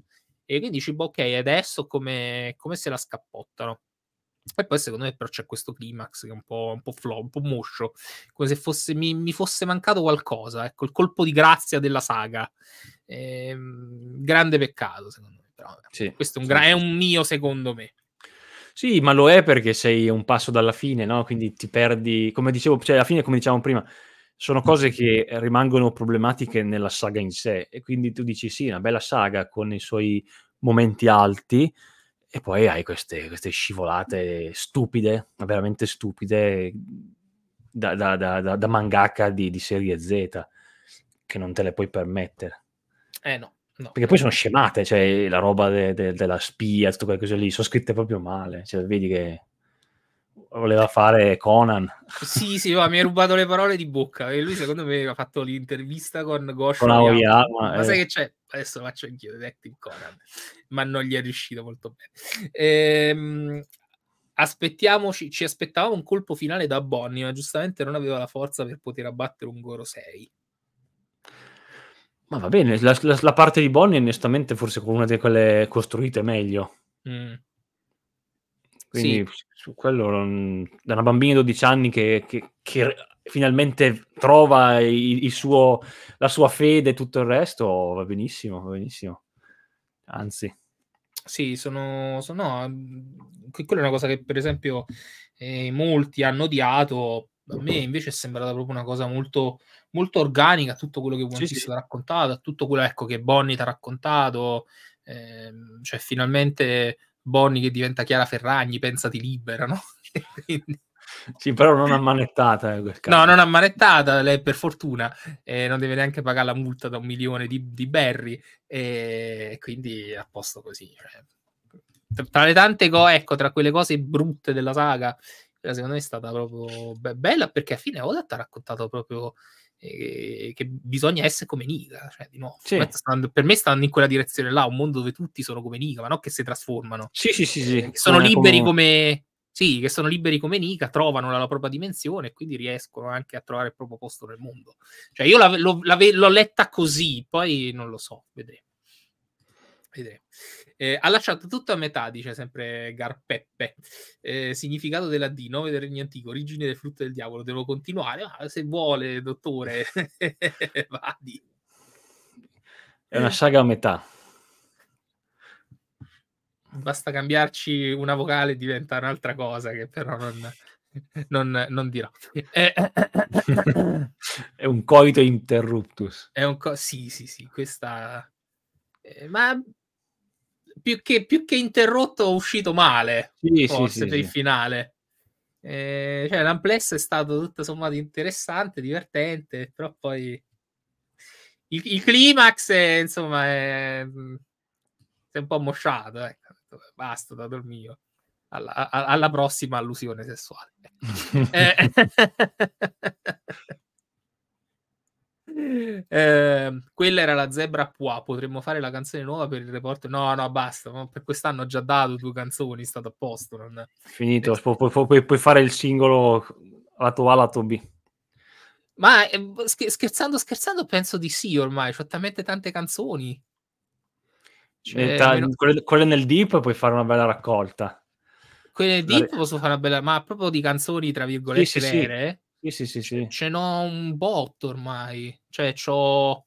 E quindi dici, boh, ok, adesso come, come se la scappottano. E poi secondo me però c'è questo climax che è un po', un po', flow, un po moscio, come se fosse, mi, mi, fosse mancato qualcosa, ecco, il colpo di grazia della saga. Ehm, grande peccato secondo me, però, sì, questo è un, gra- è un mio secondo me. Sì, ma lo è perché sei un passo dalla fine, no? Quindi ti perdi, come dicevo, cioè alla fine, come dicevamo prima, sono mm. cose che rimangono problematiche nella saga in sé. E quindi tu dici sì, una bella saga con i suoi momenti alti, e poi hai queste, queste scivolate stupide, veramente stupide, da, da, da, da mangaka di, di, serie Z, che non te le puoi permettere. Eh no. no. Perché poi sono scemate, cioè la roba de, de, della spia, tutte quelle cose lì, sono scritte proprio male. Cioè, vedi che voleva fare Conan. Sì, sì, va, mi ha rubato le parole di bocca. E lui, secondo me, ha fatto l'intervista con Gosh. Con Aoyama. Ma sai eh. che c'è? adesso lo faccio anch'io Detective Conan, ma non gli è riuscito molto bene. Ehm, aspettiamoci, ci aspettavamo un colpo finale da Bonnie, ma giustamente non aveva la forza per poter abbattere un Goro 6. Ma va bene, la, la, la parte di Bonnie onestamente forse con una di quelle costruite meglio. Mm. Quindi sì. su quello da una bambina di 12 anni che, che, che finalmente trova il, il suo, la sua fede e tutto il resto, va benissimo, va benissimo. Anzi. Sì, sono, sono no, mhmm, quella è una cosa che per esempio eh, molti hanno odiato, a me invece è sembrata proprio una cosa molto, molto organica, tutto quello che One sì, sì. ha raccontato, tutto quello ecco, che Bonnie ti ha raccontato, ehm, cioè finalmente Bonnie che diventa Chiara Ferragni, pensati libera, no? *laughs* Quindi, sì, però non ammanettata. Eh, no, non ammanettata, lei per fortuna eh, non deve neanche pagare la multa da un milione di, di berry, e quindi a posto così. Cioè. Tra, tra le tante cose, ecco, tra quelle cose brutte della saga, quella secondo me è stata proprio be- bella perché a fine Odat ha raccontato proprio eh, che bisogna essere come Niga, cioè di nuovo, sì. stanno, per me stanno in quella direzione là, un mondo dove tutti sono come Niga, ma non che si trasformano. Sì, sì, sì, sì. Eh, sono liberi come... come sì, che sono liberi come Nika, trovano la, la propria dimensione e quindi riescono anche a trovare il proprio posto nel mondo. Cioè, io la, lo, la, l'ho letta così, poi non lo so, vedremo. Eh, ha lasciato tutto a metà, dice sempre Garpeppe. Eh, significato della D, nome del regno antico, origine del frutto del diavolo. Devo continuare? ma ah, se vuole, dottore, *laughs* vadi. È una saga a metà basta cambiarci una vocale e diventa un'altra cosa che però non, non, non dirò. È... Eh, è, un coito interruptus. È un co- sì, sì, sì, questa... Eh, ma più che, più che interrotto ho uscito male, sì, forse, sì, sì, per il finale. Eh, cioè, l'Amplesso è stato tutto sommato interessante, divertente, però poi... Il, il climax, è, insomma, è, mm, è un po' mosciato, ecco basta, da dormire. Alla, alla, prossima allusione sessuale. *laughs* eh, eh, quella era la zebra Pua. Potremmo fare la canzone nuova per il report. No, no, basta. per quest'anno ho già dato due canzoni. È Stato a posto. Non... Finito. Eh. Pu- pu- pu- puoi fare il singolo lato A, lato B. Ma eh, scherzando, scherzando, penso di sì ormai. Ho talmente tante canzoni. Cioè, ta- meno... quelle, quelle, nel deep puoi fare una bella raccolta. Quelle nel deep posso fare una bella, ma proprio di canzoni tra virgolette sì, sì, vere. Sì, sì, sì, sì. Ce n'ho un botto ormai. Cioè, c'ho.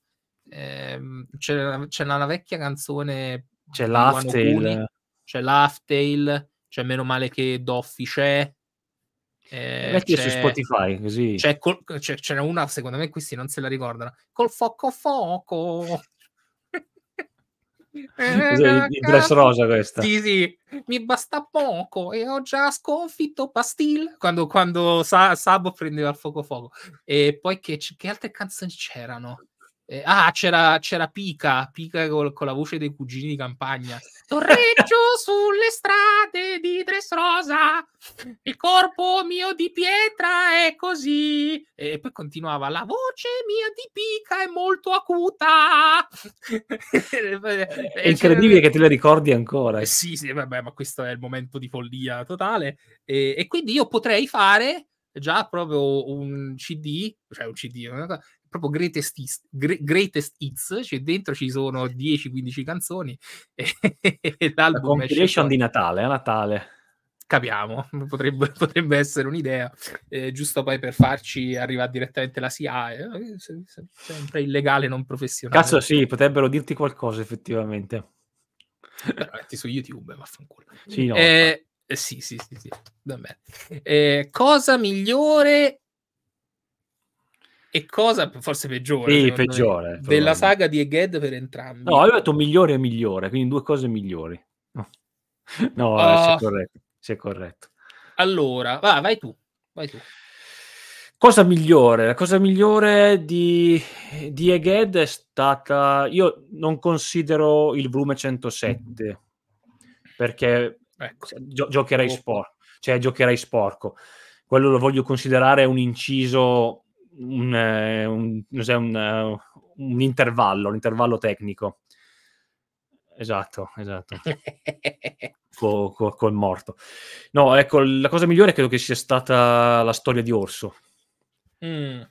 Ehm, c'è, c'è una vecchia canzone. C'è l'Aftail. C'è l'Aftail. C'è meno male che Doffi c'è. Eh, Metti su Spotify così. c'era una, secondo me questi non se la ricordano. Col foco foco. Dress Rosa questa. Sì, sì, mi basta poco e ho già sconfitto Bastille quando, quando Sabo prendeva il fuoco fuoco. E poi che, che altre canzoni c'erano? Eh, ah, c'era, c'era Pica, Pica col, con la voce dei cugini di campagna. Torreggio *laughs* sulle strade di Dressrosa, il corpo mio di pietra è così. E poi continuava, la voce mia di Pica è molto acuta. è *laughs* *laughs* incredibile che te la ricordi ancora. Eh, sì, sì, vabbè, ma questo è il momento di follia totale. E, e quindi io potrei fare già proprio un CD, cioè un CD, proprio greatest hits, greatest hits cioè dentro ci sono 10-15 canzoni e, e *laughs* l'album la compilation di Natale, a eh, Natale capiamo, *laughs* potrebbe, potrebbe, essere un'idea, eh, giusto poi per farci arrivare direttamente la CIA, eh, sempre illegale, non professionale. Cazzo sì, potrebbero dirti qualcosa effettivamente. Però metti su YouTube, vaffanculo. Sì, no, eh, eh sì, sì, sì, sì. cosa migliore e cosa forse peggiore, sì, peggiore me, della saga di Egghead per entrambi. No, io ho detto migliore e migliore, quindi due cose migliori. No, *laughs* no uh, eh, sei, ah. corretto, sei corretto. Allora, va, vai tu, vai tu. Cosa migliore? La cosa migliore di, di Egghead è stata... Io non considero il volume 107 perché ecco. gio- giocherei, spor- cioè, giocherei sporco. Quello lo voglio considerare un inciso un, eh, un, un, eh, un intervallo, un intervallo tecnico. Esatto, esatto. col, *laughs* col, col morto. No, ecco, la cosa migliore credo che sia stata la storia di Orso. Mm.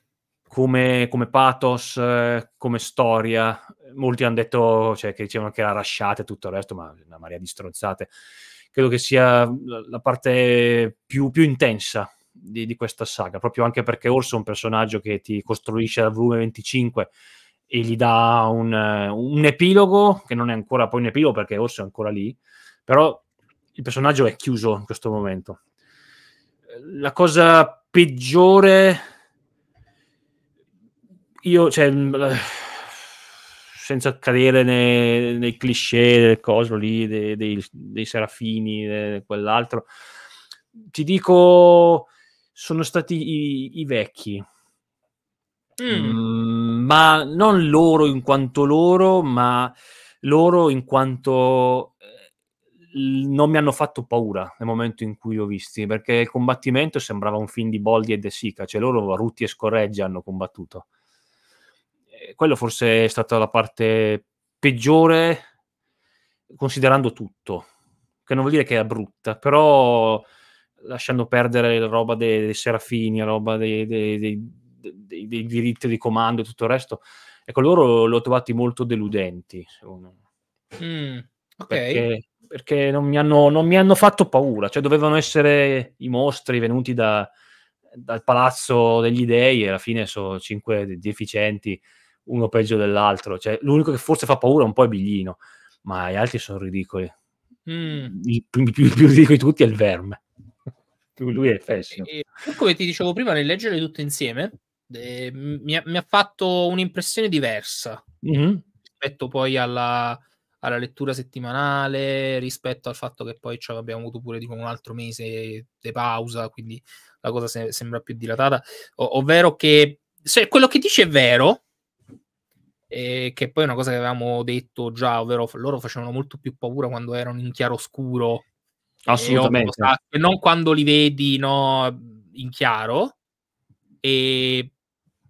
Come, come, pathos, eh, come storia. Molti hanno detto cioè, che dicevano che era rasciata e tutto il resto, ma una marea di stronzate. Credo che sia la parte più, più intensa di, di, questa saga, proprio anche perché Orso è un personaggio che ti costruisce al volume 25 e gli dà un, eh, un, epilogo, che non è ancora poi un epilogo perché Orso è ancora lì, però il personaggio è chiuso in questo momento. La cosa peggiore, io, cioè, senza cadere nei, nei cliché del coso lì, dei, dei, dei serafini, e quell'altro, ti dico sono stati i, i vecchi. Mm. mm. ma non loro in quanto loro, ma loro in quanto eh, non mi hanno fatto paura nel momento in cui li ho visti, perché il combattimento sembrava un film di Boldi e De Sica, cioè loro Rutti e Scorreggia hanno combattuto. Eh, quello forse è stata la parte peggiore considerando tutto, che non vuol dire che è brutta, però lasciando perdere la roba dei, dei serafini, la roba dei, dei, dei, diritti di comando e tutto il resto. Ecco, loro l'ho trovati molto deludenti, secondo me. Mm, ok. Perché, perché non, mi hanno, non, mi hanno, fatto paura, cioè dovevano essere i mostri venuti da, dal palazzo degli dei e alla fine sono cinque deficienti, uno peggio dell'altro. Cioè, l'unico che forse fa paura un po' è Biglino, ma gli altri sono ridicoli. Mm. Il, più, più, più ridicolo di tutti è il verme lui è pessimo. E, come ti dicevo prima, nel leggere tutto insieme eh, mi, ha, mi, ha, fatto un'impressione diversa mm-hmm. rispetto poi alla, alla, lettura settimanale, rispetto al fatto che poi cioè, abbiamo avuto pure dico, un altro mese di pausa, quindi la cosa se, sembra più dilatata. O, ovvero che se quello che dice è vero, eh, che poi è una cosa che avevamo detto già, ovvero loro facevano molto più paura quando erano in chiaroscuro Assolutamente. E, e non quando li vedi no, in chiaro. E...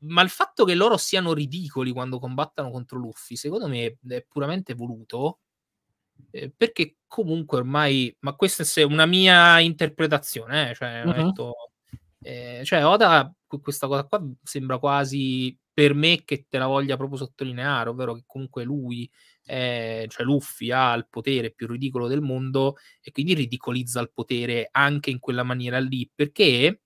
Ma il fatto che loro siano ridicoli quando combattono contro Luffy, secondo me è puramente voluto. Eh, perché comunque ormai, ma questa è una mia interpretazione, eh, cioè, uh-huh. detto, eh, cioè Oda questa cosa qua sembra quasi per me che te la voglia proprio sottolineare, ovvero che comunque lui eh, cioè Luffy ha il potere più ridicolo del mondo e quindi ridicolizza il potere anche in quella maniera lì, perché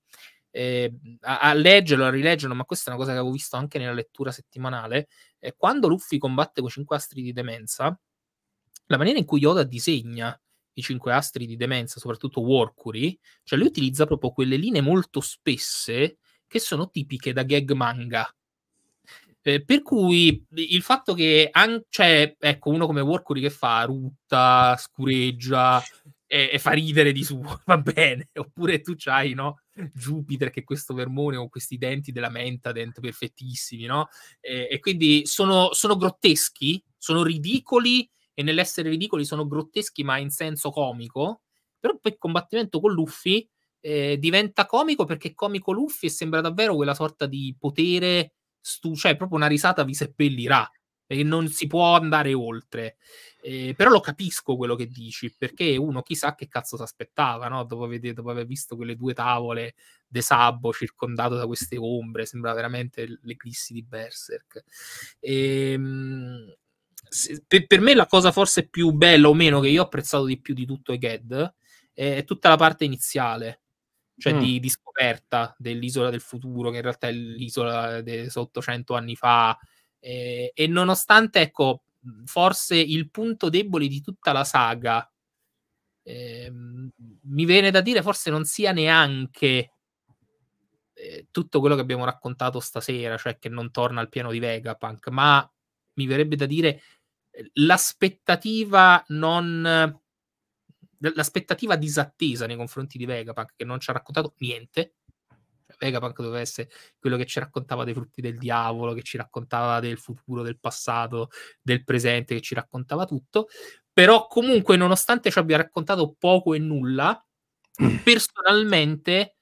eh, a, a, leggerlo, a rileggerlo, ma questa è una cosa che avevo visto anche nella lettura settimanale, eh, quando Luffy combatte con i cinque astri di demenza, la maniera in cui Yoda disegna i cinque astri di demenza, soprattutto Workuri, cioè lui utilizza proprio quelle linee molto spesse che sono tipiche da gag manga, eh, per cui il fatto che anche, cioè, ecco, uno come Workuri che fa rutta, scureggia e, e, fa ridere di suo, *laughs* va bene, oppure tu c'hai, no? Jupiter che è questo vermone con questi denti della menta, denti perfettissimi, no? Eh, e quindi sono, sono grotteschi, sono ridicoli e nell'essere ridicoli sono grotteschi ma in senso comico, però poi il combattimento con Luffy eh, diventa comico perché è comico Luffy e sembra davvero quella sorta di potere stu- cioè proprio una risata vi seppellirà perché non si può andare oltre. Eh, però lo capisco quello che dici, perché uno chissà che cazzo si aspettava, no? dopo, dopo, aver visto quelle due tavole de Sabbo circondato da queste ombre, sembra veramente l'eclissi di Berserk. E, ehm, se, per, per, me la cosa forse più bella o meno che io ho apprezzato di più di tutto è Eged è tutta la parte iniziale, cioè mm. di, di, scoperta dell'isola del futuro, che in realtà è l'isola di sotto cento anni fa. Eh, e nonostante, ecco, forse il punto debole di tutta la saga, eh, mi viene da dire forse non sia neanche eh, tutto quello che abbiamo raccontato stasera, cioè che non torna al piano di Vegapunk, ma mi verrebbe da dire eh, l'aspettativa non l'aspettativa disattesa nei confronti di Vegapunk che non ci ha raccontato niente. Cioè, Vegapunk doveva essere quello che ci raccontava dei frutti del diavolo, che ci raccontava del futuro, del passato, del presente, che ci raccontava tutto. Però comunque, nonostante ci abbia raccontato poco e nulla, *clears throat* personalmente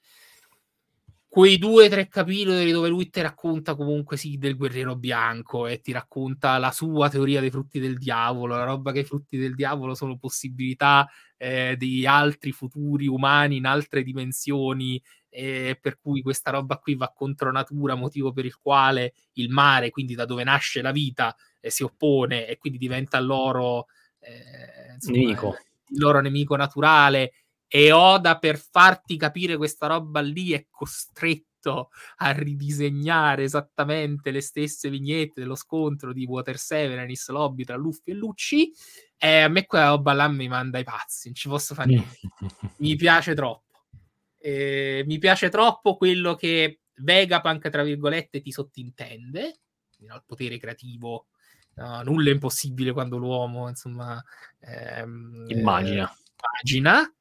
quei due o tre capitoli dove lui ti racconta comunque sì del guerriero bianco e ti racconta la sua teoria dei frutti del diavolo, la roba che i frutti del diavolo sono possibilità eh, di altri futuri umani in altre dimensioni, eh, per cui questa roba qui va contro natura, motivo per il quale il mare, quindi da dove nasce la vita, eh, si oppone e quindi diventa il loro eh, nemico. il loro nemico naturale e Oda per farti capire questa roba lì è costretto a ridisegnare esattamente le stesse vignette dello scontro di Water Seven e Nis Lobby tra Luffy e Lucci. E a me quella roba là mi manda i pazzi, non ci posso fare mm. niente. mi piace troppo. Eh, mi piace troppo quello che Vegapunk, tra virgolette, ti sottintende, il potere creativo. No, nulla è impossibile quando l'uomo, insomma, ehm, immagina. Eh, immagina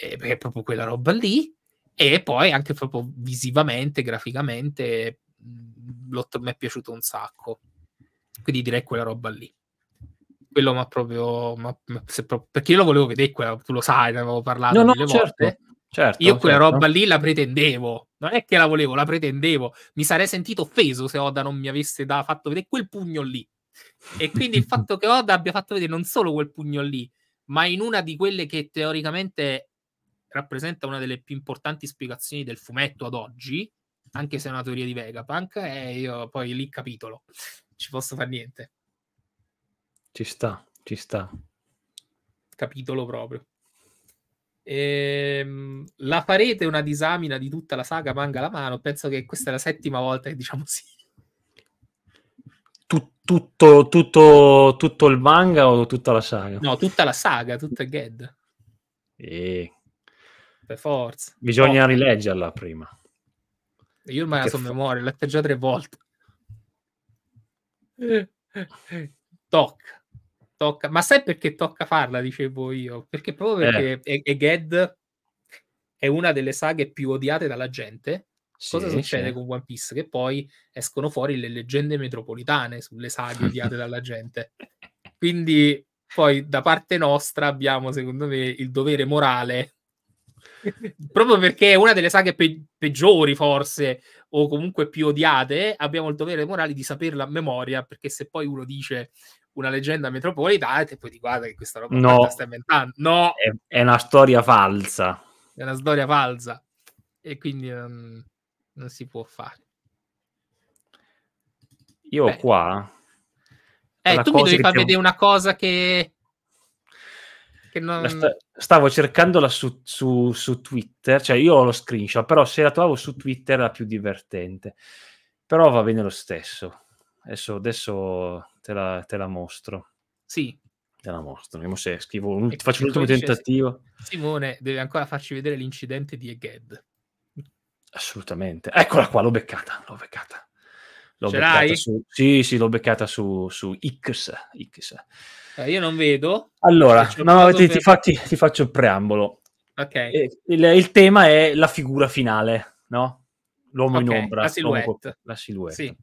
eh, perché è proprio quella roba lì, e poi anche proprio visivamente, graficamente, mm, mi è piaciuto un sacco. Quindi direi quella roba lì. Quello ma proprio, ma, perché io lo volevo vedere, quella, tu lo sai, ne avevo parlato no, no, certo, volte. Certo, io quella certo. roba lì la pretendevo, non è che la volevo, la pretendevo. Mi sarei sentito offeso se Oda non mi avesse da, fatto vedere quel pugno lì. E quindi il *laughs* fatto che Oda abbia fatto vedere non solo quel pugno lì, ma in una di quelle che teoricamente rappresenta una delle più importanti spiegazioni del fumetto ad oggi, anche se è una teoria di Vegapunk, e io poi lì capitolo, ci posso fare niente. Ci sta, ci sta. Capitolo proprio. Ehm, la farete una disamina di tutta la saga manga alla mano? Penso che questa è la settima volta che diciamo sì. tutto, tutto, tutto il manga o tutta la saga? No, tutta la saga, tutto il Ged. E per forza. Bisogna oh. rileggerla prima. Io ormai la so fa... memoria, l'ho letta già tre volte. tocca. tocca. Ma sai perché tocca farla, dicevo io? Perché proprio eh. perché Eged è una delle saghe più odiate dalla gente. Sì, Cosa succede sì. con One Piece? Che poi escono fuori le leggende metropolitane sulle saghe odiate dalla gente. Quindi poi da parte nostra abbiamo, secondo me, il dovere morale proprio perché è una delle saghe pe- peggiori, forse, o comunque più odiate, abbiamo il dovere morale di saperla a memoria, perché se poi uno dice una leggenda metropolitana, e poi ti guarda che questa roba no. sta inventando. No! È, è, una storia falsa. È una storia falsa. E quindi um, non si può fare. Io Beh. qua... Eh, tu mi devi far vedere una cosa che non... Sta- stavo cercandola su, su, su, Twitter, cioè io ho lo screenshot, però se la trovavo su Twitter era più divertente. Però va bene lo stesso. Adesso, adesso te, la, te, la, mostro. Sì. Te la mostro, vediamo se scrivo, un, faccio l'ultimo tentativo. Simone devi ancora farci vedere l'incidente di Eged. Assolutamente. Eccola qua, l'ho beccata, l'ho beccata. L'ho Ce beccata l'hai? su, sì, sì, l'ho beccata su, su X. X. Eh, io non vedo. Allora, no, ti, per... fatti, ti, faccio il preambolo. Okay. Il, il, tema è la figura finale, no? L'uomo okay, in ombra. La silhouette. La silhouette. Sì.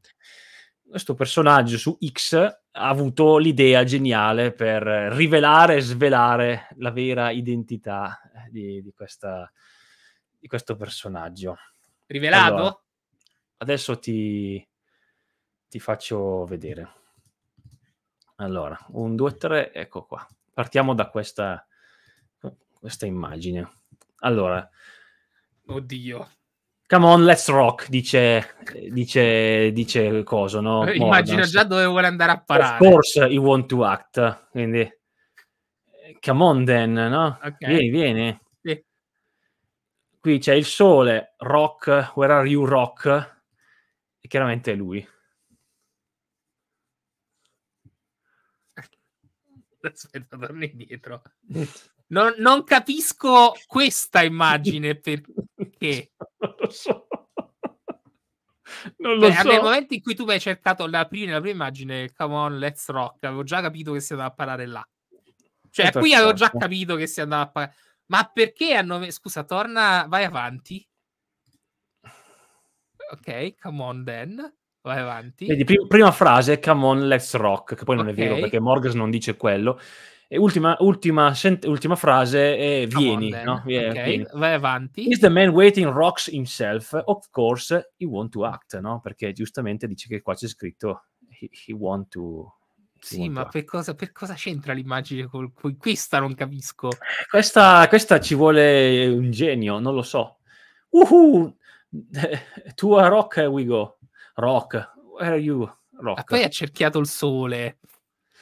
Questo personaggio su X ha avuto l'idea geniale per rivelare e svelare la vera identità eh, di, di, questa, di questo personaggio. Rivelato? Allora, adesso ti, ti faccio vedere. Allora, un, due, tre, ecco qua. Partiamo da questa, questa immagine. Allora. Oddio. Come on, let's rock, dice, dice, dice coso, no? Eh, Morgan. Immagino già dove vuole andare a parare. Of course you want to act, quindi... Come on then, no? Okay. Vieni, vieni. Sì. Qui c'è il sole, rock, where are you rock? E chiaramente è lui. *laughs* Aspetta, torni indietro. *laughs* Non, non capisco questa immagine *laughs* perché. Non lo so. Non lo Beh, cioè, so. Nel momento in cui tu hai cercato la prima, la prima immagine, come on, let's rock, avevo già capito che si andava a parare là. Cioè, Questa certo, qui avevo certo. già capito che si andava a parare. Ma perché hanno. Scusa, torna, vai avanti. Ok, come on then. Vai avanti. Vedi, prim- prima frase, come on, let's rock, che poi non okay. è vero perché Morgas non dice quello. E ultima, ultima, sent- ultima frase è eh, come vieni, on, no? Yeah, ok, vieni. vai avanti. Is the man waiting rocks himself? Of course he want to act, no? Perché giustamente dice che qua c'è scritto he, he want to... Sì, ma per cosa, per cosa, c'entra l'immagine con cui questa non capisco? Questa, questa, ci vuole un genio, non lo so. Uhu! *laughs* Tua rock we go. Rock, where are you? Rock. Ah, poi ha cerchiato il sole.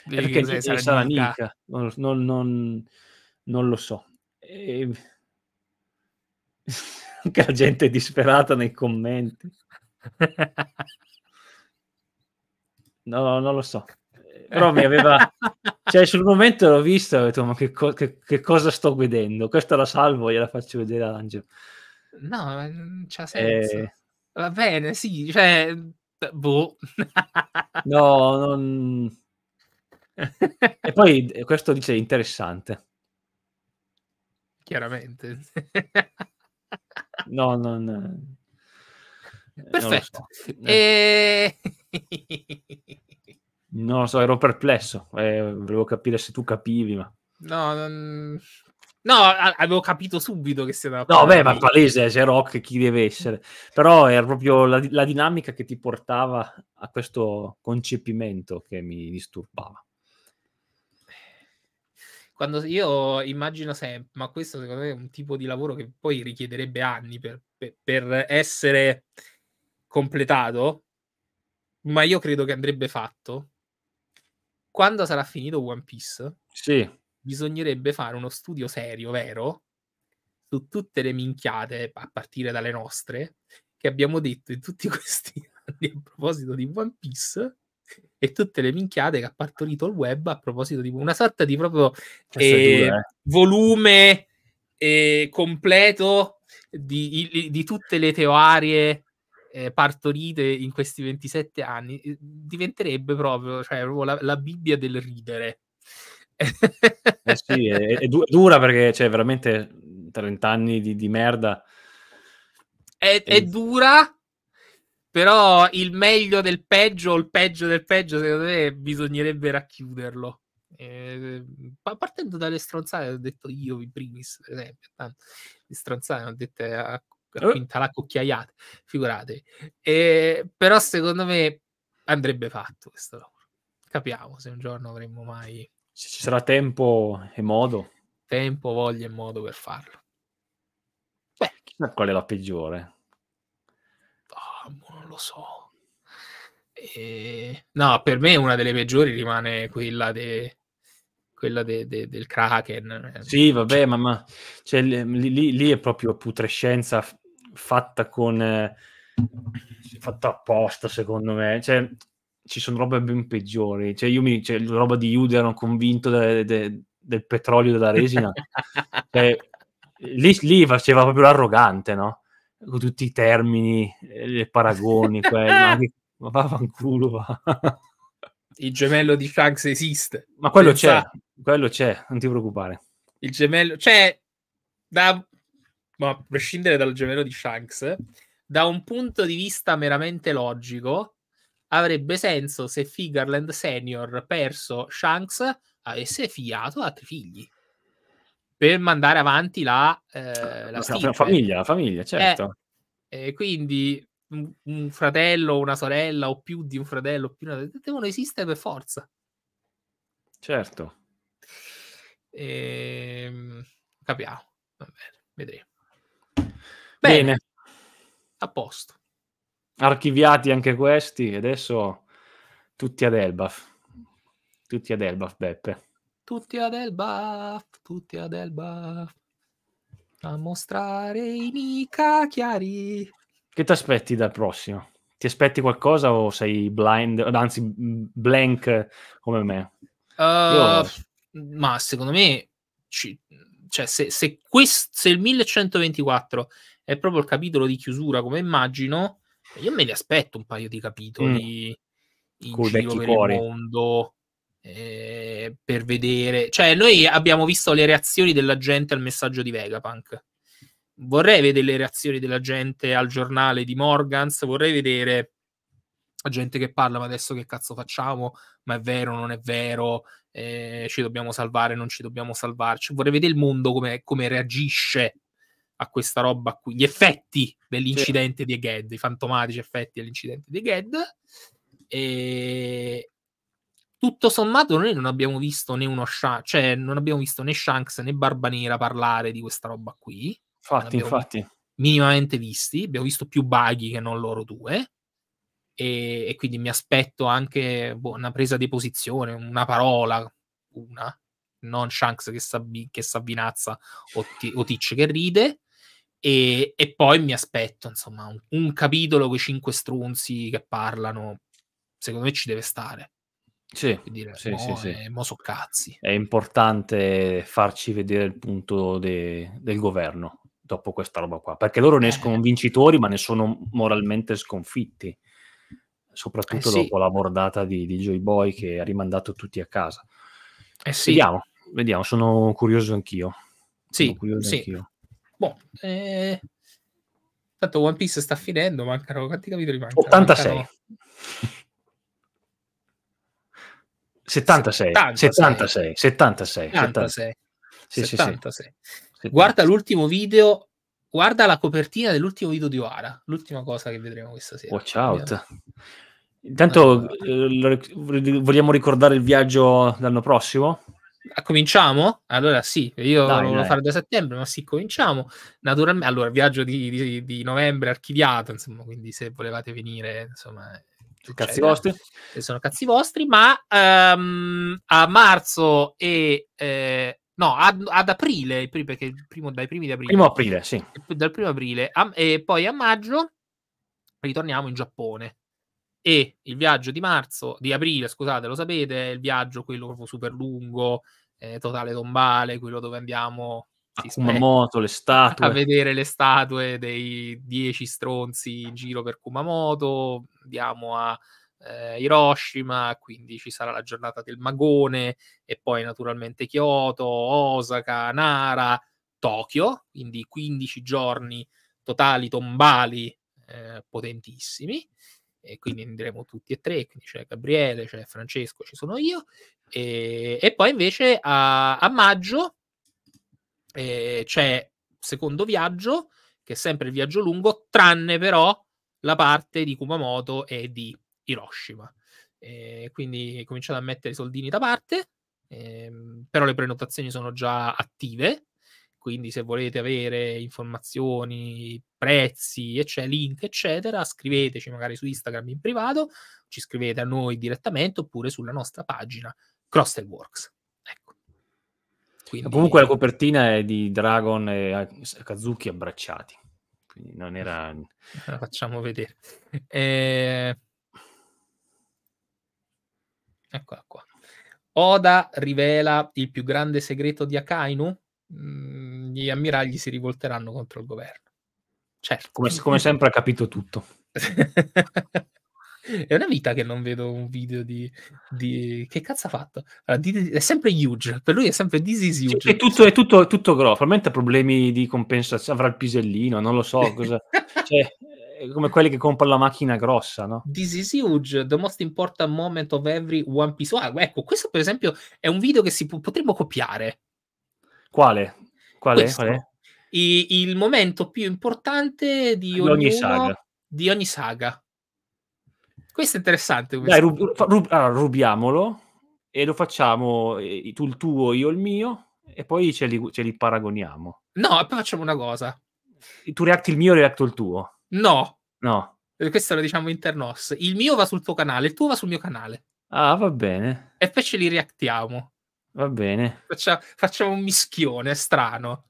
È perché sei sarà, sarà mica. Non, non, non, non, lo so. E... Ehm. Anche *laughs* la gente è disperata nei commenti. No, non lo so. Però mi aveva... *laughs* cioè, sul momento l'ho visto e ho detto, ma che, co- che, che cosa sto vedendo? Questa la salvo, e gliela faccio vedere ad Angelo. No, non c'ha senso. Eh, Va bene, sì, cioè... Boh. no, non... e poi eh, questo dice interessante. Chiaramente. no, non... Perfetto. Eh, non lo so, eh. e... non lo so ero perplesso. Eh, volevo capire se tu capivi, ma... No, non... No, avevo capito subito che si andava. No, beh, ma palese, c'è Rock, chi deve essere. Però era proprio la, la, dinamica che ti portava a questo concepimento che mi disturbava. Quando io immagino sempre, ma questo secondo me è un tipo di lavoro che poi richiederebbe anni per, per, per essere completato, ma io credo che andrebbe fatto quando sarà finito One Piece. Sì bisognerebbe fare uno studio serio, vero, su tutte le minchiate, a partire dalle nostre, che abbiamo detto in tutti *laughs* questi anni a proposito di One Piece e tutte le minchiate che ha partorito il web a proposito di una sorta di proprio eh, dura, eh. volume eh, completo di, di, tutte le teorie eh, partorite in questi 27 anni eh, diventerebbe proprio, cioè, proprio la, la Bibbia del ridere eh sì, è, è, dura perché c'è cioè, veramente 30 mhmm, anni di, di merda. È, è, dura, però il meglio del peggio o il peggio del peggio, secondo me, bisognerebbe racchiuderlo. Eh, partendo dalle stronzate, ho detto io in primis, per esempio, tanto, le stronzate ho detto a, a eh. quinta la cucchiaiate, figurate. Eh, però secondo me andrebbe fatto questo lavoro. Capiamo se un giorno avremmo mai se ci sarà tempo e modo. Tempo, voglia e modo per farlo. Beh, qual è la peggiore. Oh, non lo so. E... No, per me una delle peggiori rimane quella de... quella de, de, del Kraken. Sì, vabbè, cioè ma, ma... Cioè, lì, lì, è proprio putrescenza fatta con... Eh, fatta apposta, secondo me. Cioè, ci sono robe ben peggiori. Cioè, io mi, cioè, roba di Jude ero convinto de, de, del petrolio della resina. *laughs* cioè, lì, lì, faceva proprio l'arrogante, no? Con tutti i termini, i eh, paragoni, *laughs* quello. ma vaffanculo, va. Il gemello di Shanks esiste. Ma quello Pensa... c'è, quello c'è, non ti preoccupare. Il gemello, cioè, da... ma a prescindere dal gemello di Shanks, da un punto di vista meramente logico, avrebbe senso se Figarland Senior perso Shanks avesse fiato altri figli per mandare avanti la, eh, la, la famiglia, la famiglia, eh, certo. Eh, eh, quindi un, un fratello, una sorella o più di un fratello, più una... devono esistere per forza. Certo. Ehm, capiamo, va bene, vedremo. Bene. bene. A posto archiviati anche questi, e adesso tutti ad Elbaf. Tutti ad Elbaf, Beppe. Tutti ad Elbaf, tutti ad Elbaf. A mostrare i mica chiari. Che ti aspetti dal prossimo? Ti aspetti qualcosa o sei blind, anzi blank come me? Uh, Ma secondo me, ci, cioè, se, se, quest, se il 1124 è proprio il capitolo di chiusura, come immagino, cioè, io me li aspetto un paio di capitoli mm. in Col giro per cuori. il mondo eh, per vedere. Cioè, noi abbiamo visto le reazioni della gente al messaggio di Vegapunk. Vorrei vedere le reazioni della gente al giornale di Morgans, vorrei vedere la gente che parla, ma adesso che cazzo facciamo? Ma è vero, non è vero? Eh, ci dobbiamo salvare, non ci dobbiamo salvarci? Vorrei vedere il mondo come, come reagisce a questa roba qui, gli effetti dell'incidente sì. di Eged, i fantomatici effetti dell'incidente di Eged. E tutto sommato noi non abbiamo visto né uno Shanks, cioè non abbiamo visto né Shanks né Barba Nera parlare di questa roba qui. Infatti, infatti. Minimamente visti, abbiamo visto più Baghi che non loro due. E, e quindi mi aspetto anche boh, una presa di posizione, una parola, una, non Shanks che, s'avvinazza o, t- o Tic che ride. E, e poi mi aspetto, insomma, un, un capitolo con i cinque strunzi che parlano, secondo me ci deve stare. Sì, dire, sì, mo, sì, sì. Eh, mo so cazzi. È importante farci vedere il punto de- del governo dopo questa roba qua, perché loro ne eh. escono eh. vincitori, ma ne sono moralmente sconfitti, eh soprattutto eh sì. dopo la mordata di, di Joy Boy che ha rimandato tutti a casa. Eh sì. Vediamo, vediamo, sono curioso anch'io. Sì, sono curioso sì. Anch'io. Boh, eh... Tanto One Piece sta finendo, mancano quanti capitoli mancano? 86. Mancano... 76, 76, 76, 76, 76. 76. Sì, Guarda l'ultimo video, guarda la copertina dell'ultimo video di Oara, l'ultima cosa che vedremo questa sera. Watch out. Intanto eh, vogliamo ricordare il viaggio l'anno prossimo? Ah, cominciamo? Allora sì, io dai, lo volevo fare da settembre, ma sì, cominciamo. Naturalmente, allora, viaggio di, di, di novembre archiviato, insomma, quindi se volevate venire, insomma... Cazzi vostri. Eh, sono cazzi vostri, ma um, a marzo e... Eh, no, ad, ad aprile, perché primo, dai primi di aprile. Primo aprile, sì. Dal primo aprile, a, e poi a maggio ritorniamo in Giappone e il viaggio di marzo, di aprile, scusate, lo sapete, il viaggio quello proprio super lungo, eh, totale tombale, quello dove andiamo a ah, Kumamoto, le statue. A vedere le statue dei dieci stronzi in giro per Kumamoto, andiamo a eh, Hiroshima, quindi ci sarà la giornata del magone e poi naturalmente Kyoto, Osaka, Nara, Tokyo, quindi 15 giorni totali tombali eh, potentissimi e quindi andremo tutti e tre, quindi c'è Gabriele, c'è Francesco, ci sono io, e, e poi invece a, a maggio eh, c'è secondo viaggio, che è sempre il viaggio lungo, tranne però la parte di Kumamoto e di Hiroshima. Eh, quindi cominciate a mettere i soldini da parte, ehm, però le prenotazioni sono già attive, quindi se volete avere informazioni, prezzi, eccetera, link, eccetera, scriveteci magari su Instagram in privato, ci scrivete a noi direttamente oppure sulla nostra pagina Crosselworks. Ecco. Quindi... Comunque la copertina è di Dragon e Kazuki abbracciati. Quindi non era... *laughs* La facciamo vedere. Eh... Eccola qua. Oda rivela il più grande segreto di Akainu? Mhmm, gli ammiragli si rivolteranno contro il governo. Certo. Come, come sempre ha capito tutto. *laughs* È una vita che non vedo un video di. di... Che cazzo ha fatto? È sempre huge. Per lui è sempre this is huge. Sì, è, tutto, è, tutto, tutto grosso. Probabilmente ha problemi di compensazione. Avrà il pisellino, non lo so. *laughs* Cosa... cioè, come quelli che comprano la macchina grossa, no? This is huge, the most important moment of every One Piece. Ah, ecco, questo per esempio è un video che si potremmo copiare. Quale? Quale? Questo, Qual è? il momento più importante di, di ogni saga. Di ogni saga. Questo è interessante. Dai, rub, rub, allora, rubiamolo e lo facciamo eh, tu il tuo, io il mio, e poi ce li, ce li paragoniamo. No, e poi facciamo una cosa. Tu reacti il mio, e reacto il tuo. No. No. Eh, questo lo diciamo internos. Il mio va sul tuo canale, il tuo va sul mio canale. Ah, va bene. E poi ce li reactiamo. Va bene. Facciamo, facciamo un mischione strano.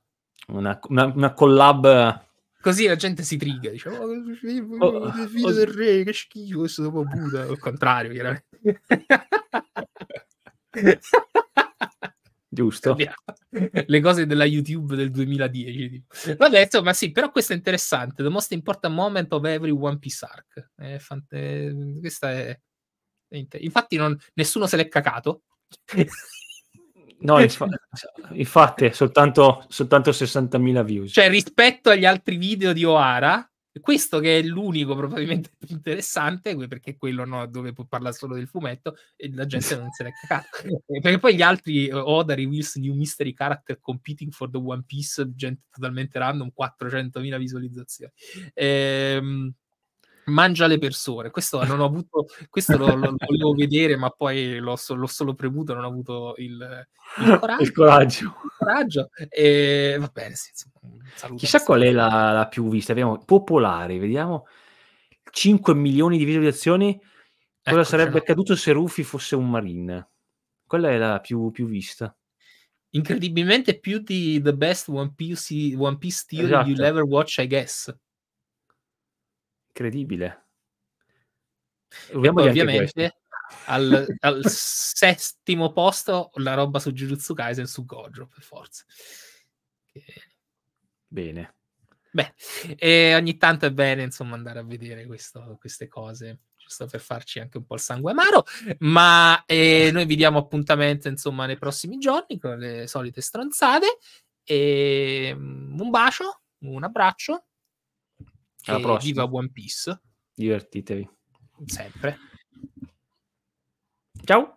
Una, una, una, collab. Così la gente si trigga, dice, oh, oh, figlio oh, del re, che schifo questo dopo Buddha. Al contrario, chiaramente. *laughs* Giusto. Le cose della YouTube del 2010. Vabbè, insomma, sì, però questo è interessante. The most important moment of every One Piece arc. È fant- questa è... Infatti non... nessuno se l'è cacato. No, *laughs* inf- infatti, soltanto, soltanto 60.000 views. Cioè, rispetto agli altri video di O'Hara, questo che è l'unico probabilmente più interessante, perché quello no, dove parla solo del fumetto e la gente non se ne cacata. *laughs* perché poi gli altri, eh, Odari, Wills, New Mystery Character, Competing for the One Piece, gente totalmente random, 400.000 visualizzazioni. Ehm mangia le persone. Questo non ho avuto, questo lo, lo, volevo *laughs* vedere, ma poi l'ho, l'ho, solo premuto, non ho avuto il, il coraggio. Il coraggio. Il coraggio. E, va bene, sì, insomma, Chissà qual è la, la, più vista, vediamo, popolare, vediamo, 5 milioni di visualizzazioni. Ecco, Cosa ecco, sarebbe accaduto se Rufy fosse un marine? Quella è la più, più vista incredibilmente più di The Best One Piece, One Piece Theory esatto. You'll Ever Watch, I guess. Incredibile. ovviamente al, al settimo posto la roba su Jujutsu Kaisen su Gojo, per forza. Bene. Beh, e ogni tanto è bene insomma andare a vedere questo, queste cose giusto per farci anche un po' il sangue amaro, ma eh, noi vi diamo appuntamento insomma nei prossimi giorni con le solite stronzate e ehm, un bacio, un abbraccio alla prossima. Viva One Piece. Divertitevi. Sempre. Ciao.